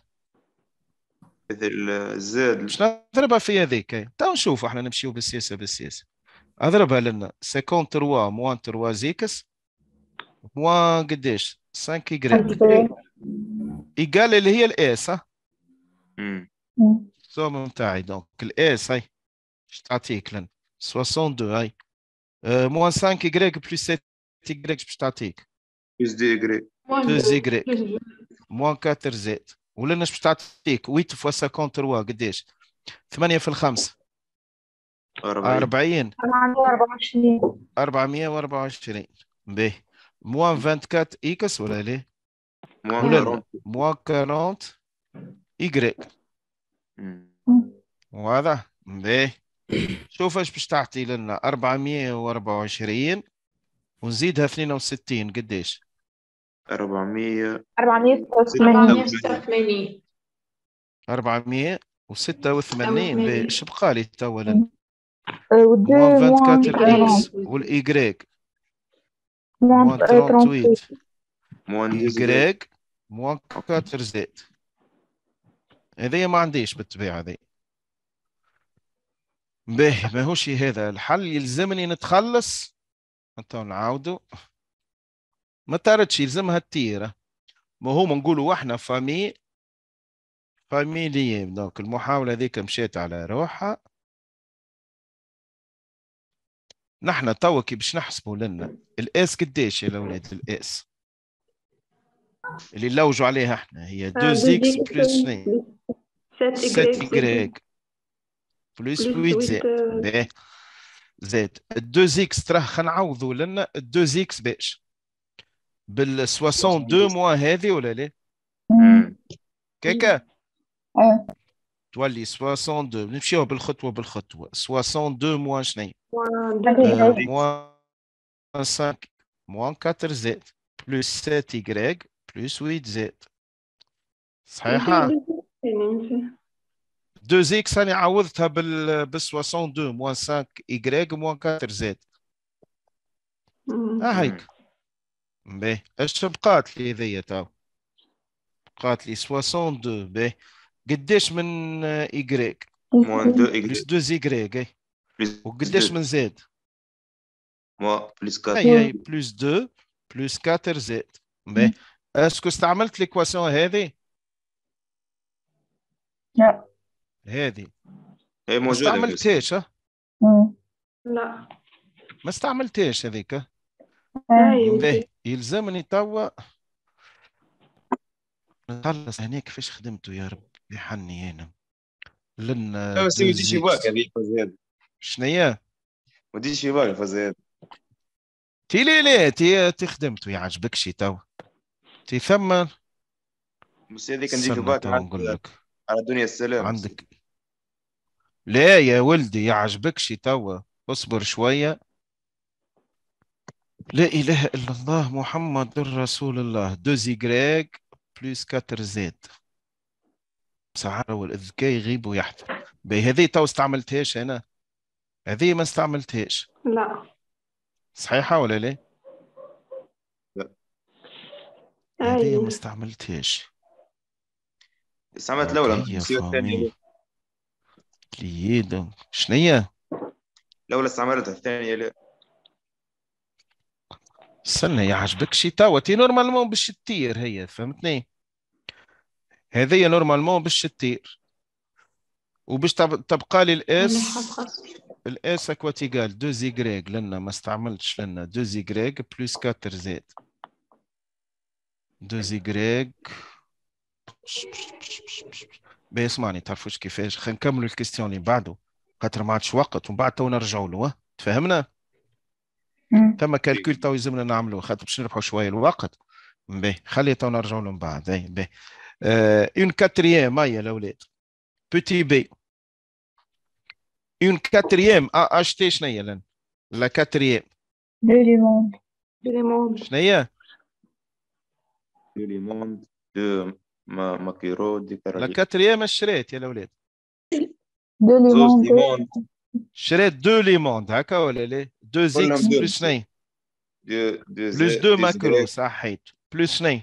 Speaker 1: هذا الزاد باش نضربها في هذيك يعني. تو نشوف احنا نمشيو بالسياسه بالسياسه اضربها لنا 53 موان 3 زيكس موان قداش 5 يجريال ايجال اللي هي الاس ها السوم نتاعي دونك الاس هاي اش تعطيك لنا 62 هاي موان 5 يجريك بلس 7 يجريك باش تعطيك 2 يجريك 2 يجريك موان 4 زيت ولا باش تعطيك 8 فوا 53 قداش 8 في الخمسة 40
Speaker 2: 424
Speaker 1: 424 باهي موان 24 اكس ولا ليه؟ موان 40 يغري واضح؟ باهي شوف اش باش تعطي لنا 424 ونزيدها 62 قداش؟ 400
Speaker 2: 486
Speaker 1: 486 باهي اش بقى لي توا لنا؟
Speaker 2: 24 الاكس
Speaker 1: والايكغيك
Speaker 2: Moins 38.
Speaker 1: Moins Y موان 4 ما عنديش بالطبيعه هذه باهي ماهوش هذا الحل يلزمني نتخلص تو نعاودو ما طارتش يلزمها التيرة ما هو نقولوا احنا فامي فاميلي دونك المحاولة هذيك مشات على روحها نحن توا كي باش نحسبوا لنا الاس قداش يا الاولاد الاس اللي نلوجوا عليها احنا هي 2 آه، اكس بلس 2
Speaker 2: 7 يغريك
Speaker 1: بلس 8 زاد زائد 2 اكس تراه آه. خنعوضوا لنا 2 اكس باش بال 62 موا هذه ولا لا؟ كيكا؟ آه. تولي 62 نمشيو بالخطوه بالخطوه 62 موان شنو موان 5 موان 4 زائد بلوس 7 y بلوس 8 زائد صحيحه
Speaker 2: 2
Speaker 1: اكس انا عوضتها بال 62 موان 5 y موان 4 زائد هيك باهي اش بقات لي هذيا تو بقات لي 62 باهي قديش من ايكغريك؟ موان دو إيكغيك بلس دوز ايكغريك أي وقديش من زيد؟ موا بلس 4 أي أي بلس دو بلس 4 زيد باهي اسكو استعملت ليكواسيون هذه؟ لا هذه اي موجودة ما استعملتهاش لا ما استعملتهاش هذيك باهي يلزمني توا نخلص هناك كيفاش خدمته يا رب يحني انا إيه، نعم. لن بس ما تجيش في بالك هذه الفازيات شنو هي؟ ما تجيش في بالك تي لي لي تي تي خدمتو شي تو تي ثم مسي هذيك نديك في بالك نقول لك على دنيا السلام عندك لا يا ولدي يعجبكش تو اصبر شويه لا اله الا الله محمد رسول الله دوزي y بلس 4 زد سعارة والذكاء يغيب ويحفظ بهذه تو استعملتهاش أنا هذه ما استعملتهاش لا صحيحة ولا لا؟ لا هذه ما أيوة. استعملتهاش استعملت الأولى كليد شنية؟ الأولى استعملتها الثانية لا استنى عجبك شي توا تي نورمالمون باش تطير هي فهمتني؟ هذه نورمالمون باش تطير وباش تبقى لي الاس الاس اكواتيكال 2 زيغريك لنا ما استعملتش لنا 2 زيغريك بلس 4 زد 2 زيغريك باهي اسمعني تعرفوش كيفاش خلينا نكملوا الكيستيون اللي بعده خاطر ما عادش وقت ومن بعد تو نرجعوا له تفهمنا؟ ثم كالكول تو يلزمنا نعملوه خاطر باش نربحوا شويه الوقت باهي خلي تو نرجعوا له من بعد إيه، باهي Euh, une quatrième, aïe, la l'aoulad. Petit B. Une quatrième à acheté Shnaïa, la quatrième.
Speaker 2: De limande. De limande.
Speaker 1: Shnaïa. De limande de maquero de La quatrième, achetez, يا l'aoulad. De limande. شريت دو ليموند هكا ولا لا؟ دو زيكس بلس 2 Plus 2 e, e. macro, ça صحيت Plus 9.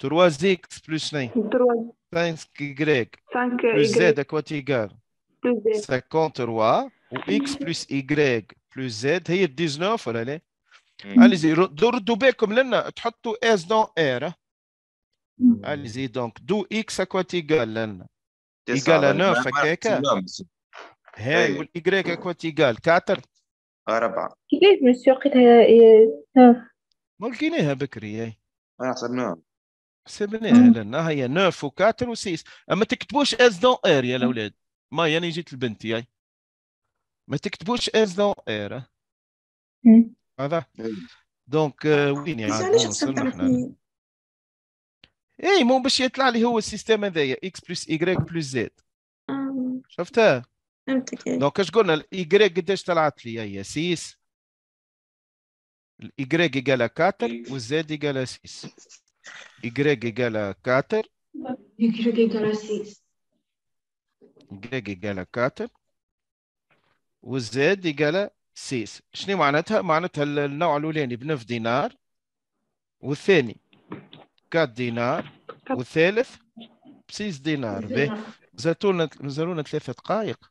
Speaker 1: 3x plus 9. 5y.
Speaker 2: 5 plus y. z
Speaker 1: à quoi égal 53 ou x plus y plus z هي 19 ولا لا؟ Allez-y, ردوا بالكم لنا تحطوا s dans r. Allez-y, donc دو x à quoi égal لنا؟
Speaker 2: égal à 9 هكاك؟
Speaker 1: هاي y à quoi égal 4 4
Speaker 2: كيفاش مسيو لقيتها 9
Speaker 1: ممكن بكري اي أنا حسبناها سي حسبناها ها هي 9 و 4 و 6 اما تكتبوش اس دون اير يا الاولاد ما يعني جيت البنت هاي ما تكتبوش اس دون اير هذا دونك إيه. euh, وين يعني اي مو باش يطلع لي هو السيستم هذايا اكس بلس ايغريك بلس زد شفتها دونك اش إيه. قلنا الايغريك قداش طلعت لي هي 6 الايغريك يقال 4 والزد يقال 6 Y igual a 4.
Speaker 2: Y igual a 6.
Speaker 1: Y igual a 4. والزاد يقال سيس شنو معناتها معناتها النوع الاولاني بنف دينار والثاني 4 دينار والثالث بسيس دينار باهي مازالتولنا مازالونا ثلاثة دقائق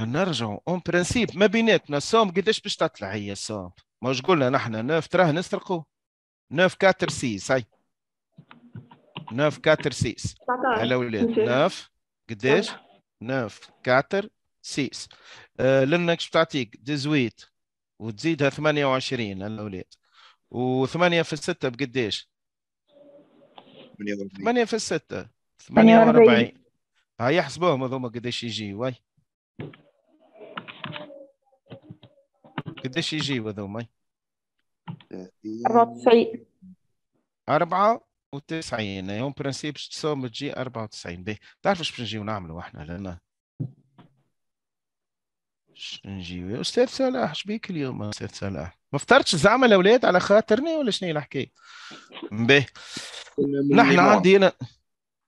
Speaker 1: نرجعوا اون برانسيب ما بيناتنا الصوم قداش باش تطلع هي الصوم مش قلنا نحن نف تراه نسرقوا 9 4 6 هاي 9 4 6 هلا ولاد 9 قديش 9 4 6 للنكش بتعطيك 18 وتزيدها 28 هلا ولاد و8 في 6 بقديش 8 في 6 48 هاي يحسبوهم هذوما قديش يجي واي قداش يجي هذوما 94 94 اون برانسيب تصوم تجي 94 باهي تعرفوا باش نجيو نعملوا احنا لنا نجيو يا استاذ صلاح اش بيك اليوم استاذ صلاح ما فطرتش زعما الاولاد على خاطرني ولا شنو الحكايه باهي نحن عندي انا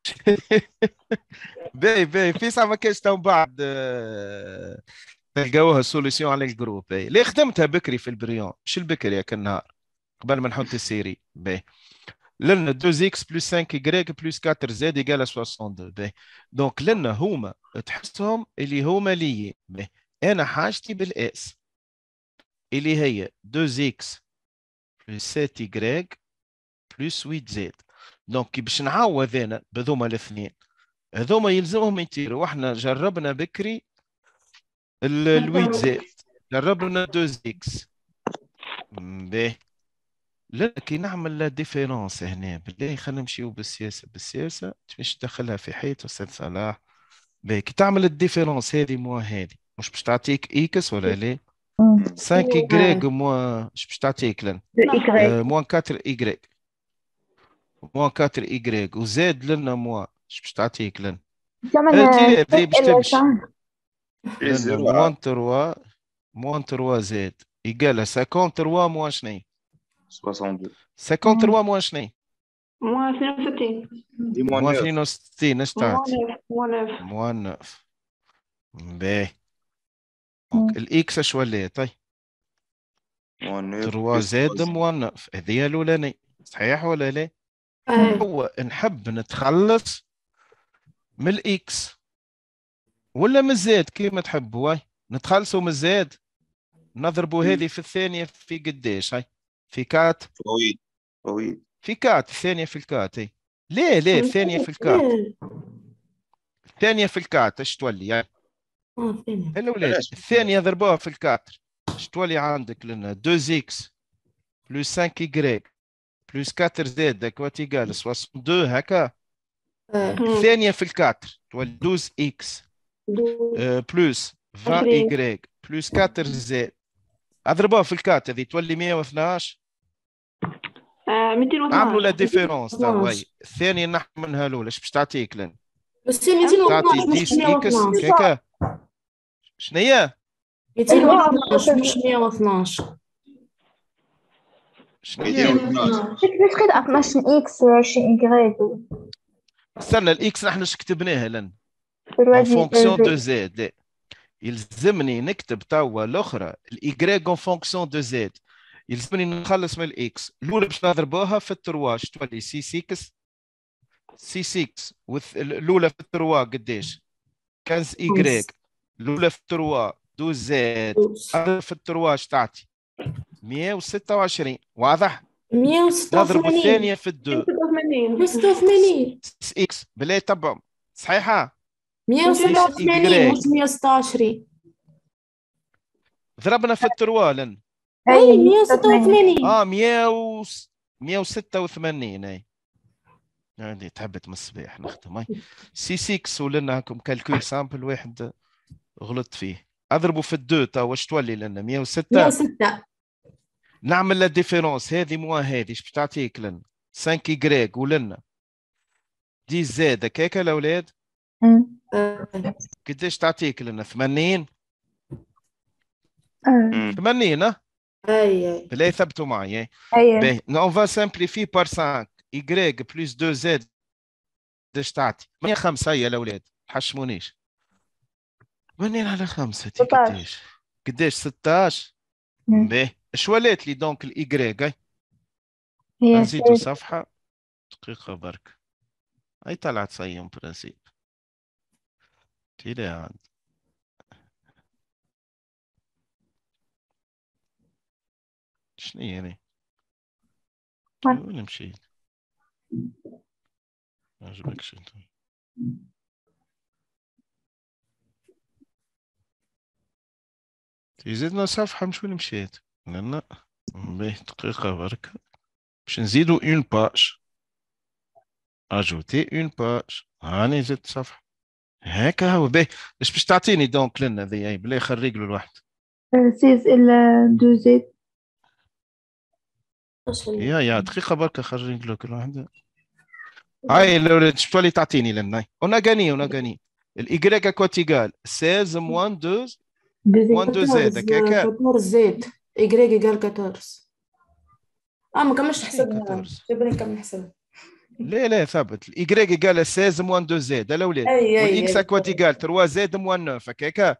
Speaker 1: (laughs) باهي باهي في ساعه ما كانش تو بعد آه، تلقوها سوليسيون على الجروب اي اللي خدمتها بكري في البريون مش البكري هاك النهار قبل ما نحط السيري باهي لنا 2 x بلس 5 y بلس 4 زد يقال 62 باهي دونك لنا هما تحسهم اللي هما لي باهي انا حاجتي بالاس اللي هي 2 x بلس 7 y بلس 8 زد دونك كي باش نعوض انا بذوما الاثنين هذوما يلزمهم يطيروا واحنا جربنا بكري ال8 زائد جربنا 2 اكس باهي لا كي نعمل لا ديفيرونس هنا بالله خلينا نمشيو بالسياسه بالسياسه باش تدخلها في حيط استاذ صلاح باهي كي تعمل الديفيرونس هذه مو هذه مش باش تعطيك اكس ولا لا 5 مو موا باش تعطيك لنا آه، مو 4 يغريك مو 4 يغريك وزاد لنا مو موا باش تعطيك لنا هذه موان تروا موان تروا زيد زاد ايكال تروا موان شني 62 تروا موان شني
Speaker 2: موان 62
Speaker 1: موان 62 اش تعطي موان 9 موان 9 باهي دونك الاكس اش ولا طيب موان 3 زاد موان 9 هذه الاولاني صحيح ولا لا؟ إيه. هو نحب نتخلص من الاكس ولا من مزاد كيما تحبوا هاي نتخلصوا الزاد نضربوا هذه في الثانيه في قداش هاي في كات طويل طويل في كات الثانيه في الكات هي ليه ليه الثانيه في الكات الثانيه في الكات اش تولي يعني آه، الاولاد الثانيه ضربوها في الكاتر اش تولي عندك لنا 2 اكس بلس 5 يغريك بلس 4 زد اكوات ايكال 62 هكا آه. الثانيه في الكاتر تولي 12 اكس بلوس 20 إيكغريك بلوس 4 زد اضربوها في الكات هذه تولي 112 212 عملوا لا ديفيرونس الثاني الثانية نحو منها الأولى اش باش تعطيك لن؟
Speaker 2: تعطي 10 اكس هكاكا شنو هي؟ 212 مش 112 شنو هي؟ 12 اكس و 20 y
Speaker 1: استنى الاكس نحن اش كتبناها لن؟
Speaker 2: اون فونكسيون دو
Speaker 1: زيد يلزمني نكتب توا الاخرى الايكغيك اون فونكسيون دو زيد يلزمني نخلص من الاكس الاولى باش نضربوها في التروا تولي سي 6 سي 6 الاولى في التروا قداش 15 ايكغيك الاولى في التروا 12 زيد في التروا تعطي 126 واضح
Speaker 2: 186 نضرب الثانيه في الدو 186
Speaker 1: اكس بلا تبع صحيحه 187 مش ضربنا في التروال اي 186 اه 100 186 اي عندي تعبت من الصباح نخدم سي 6 ولنا هاكم كالكول سامبل واحد غلطت فيه اضربوا في الدو تا واش تولي لنا 106 106 نعمل لا ديفيرونس هذه مو هذه اش باش تعطيك لنا 5 يغريك ولنا دي زاد هكاك الاولاد قديش تعطيك لنا 80 80 آه. ها اي لا ثبتوا معي اي اون فا سامبليفي بار 5 y بلس 2 زد قداش تعطي 105 يا الاولاد حشمونيش 80 على 5 قديش قداش 16 باهي اش ولات لي دونك الايكغيك نزيدوا صفحه دقيقه برك هاي طلعت صيام برانسيب Tele.
Speaker 2: شنو هي يعني؟ وين مشيت؟ ما عجبكش انت
Speaker 1: زدنا صفحة مش وين مشيت لأن باهي دقيقة برك باش نزيدو اون باج اجوتي اون باج هاني زدت صفحة هكا هو باهي اش باش تعطيني دونك لنا ذي إيه، بلا خريق له الواحد
Speaker 2: سيز الا دو
Speaker 1: يا يا دقيقه برك خرج لك الواحد هاي الاولاد شفتوا اللي تعطيني لنا اون غاني اون غاني الايغريك اكواتيغال 16 موان 2 موان 2 زيد هكاك 14
Speaker 2: زيد ايغريك ايغال 14 اه ما كملش حسبنا جبنا كمل حسبنا
Speaker 1: لا لا ثابت الاي قال 16 موان 2 زيد الا ولاد والاكس اكوات ايكال 3 زيد موان 9 هكاك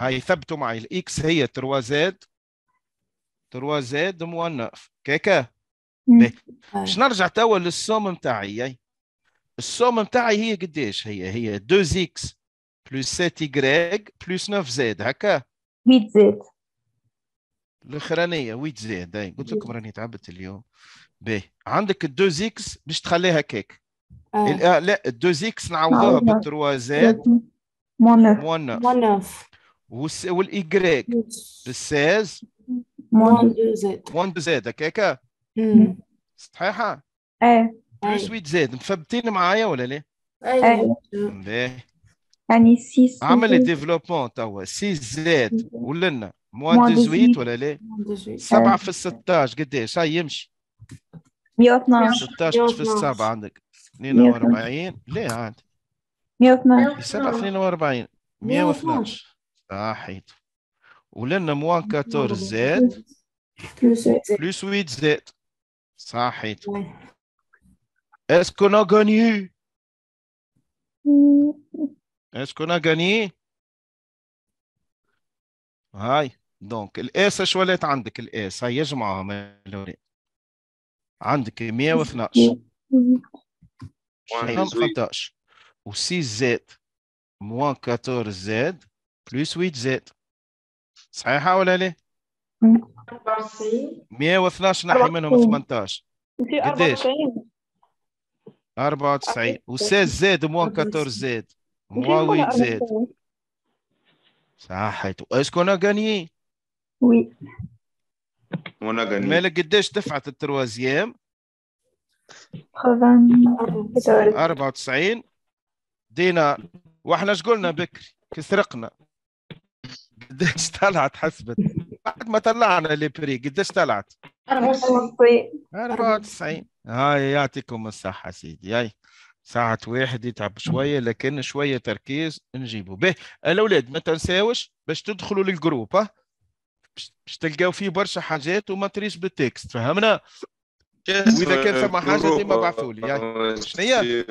Speaker 1: هاي ثبتوا معي الاكس هي 3 زيد 3 زيد موان 9 هكاك باش نرجع توا للسوم نتاعي السوم نتاعي هي قداش هي هي 2 اكس بلس 7 ايكغيك بلس 9 زيد هكا 8 زيد الاخرانيه وي تزيد قلت لكم إيه. راني تعبت اليوم باهي عندك الدوز اكس باش تخليها كيك آه. آه. لا الدوز اكس نعوضوها آه، بالتروا زائد موان نوف موان نوف والايكغيك بالساز موان دو زاد موان دو زاد هكاكا صحيحه؟ ايه بلوس آه. 8 زاد مثبتين معايا ولا لا؟ ايه باهي يعني 6 عمل ديفلوبمون توا 6 زاد ولنا موان 18 ولا لا؟ 7 في 16 قديش؟ إيه؟ هاي يمشي
Speaker 2: 112 16 في 7 عندك
Speaker 1: 42 لا عندي
Speaker 2: 112 7
Speaker 1: 42 112 صحيت ولنا موان 14 زاد بلوس 8 زاد صحيت اسكو نو غانيي اسكو نو غانيي هاي دونك الاس اش ولات عندك الاس هيا جمعهم عندك
Speaker 2: 112
Speaker 1: و 6 زيت موان 14 زيت بلوس 8 زيت صحيحة ولا لا؟ 112 نحي منهم 18 قداش؟ 94 و 6 زيت موان 14 زيت موان 8 زاد صحيت واسكو انا غانيي وي وانا غني مالك قداش دفعت التروازيام؟ 94 دينا واحنا شقولنا بكري كسرقنا قداش طلعت حسبت بعد ما طلعنا لي بري قداش طلعت؟ 94 هاي يعطيكم الصحة سيدي هاي ساعة واحد يتعب شوية لكن شوية تركيز نجيبه به الأولاد ما تنساوش باش تدخلوا للجروب ها باش تلقاو فيه برشا حاجات وما تريش بالتكست فهمنا واذا كان آه، فما حاجه ديما بعثوا لي يعني آه، شنو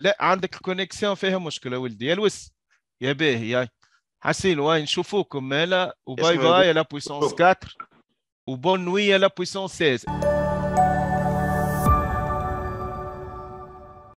Speaker 1: لا عندك الكونيكسيون فيها مشكله ولدي يا لوس يا باهي يا حسين واي نشوفوكم مالا وباي باي لا بويسونس 4 وبون نوي لا بويسونس 16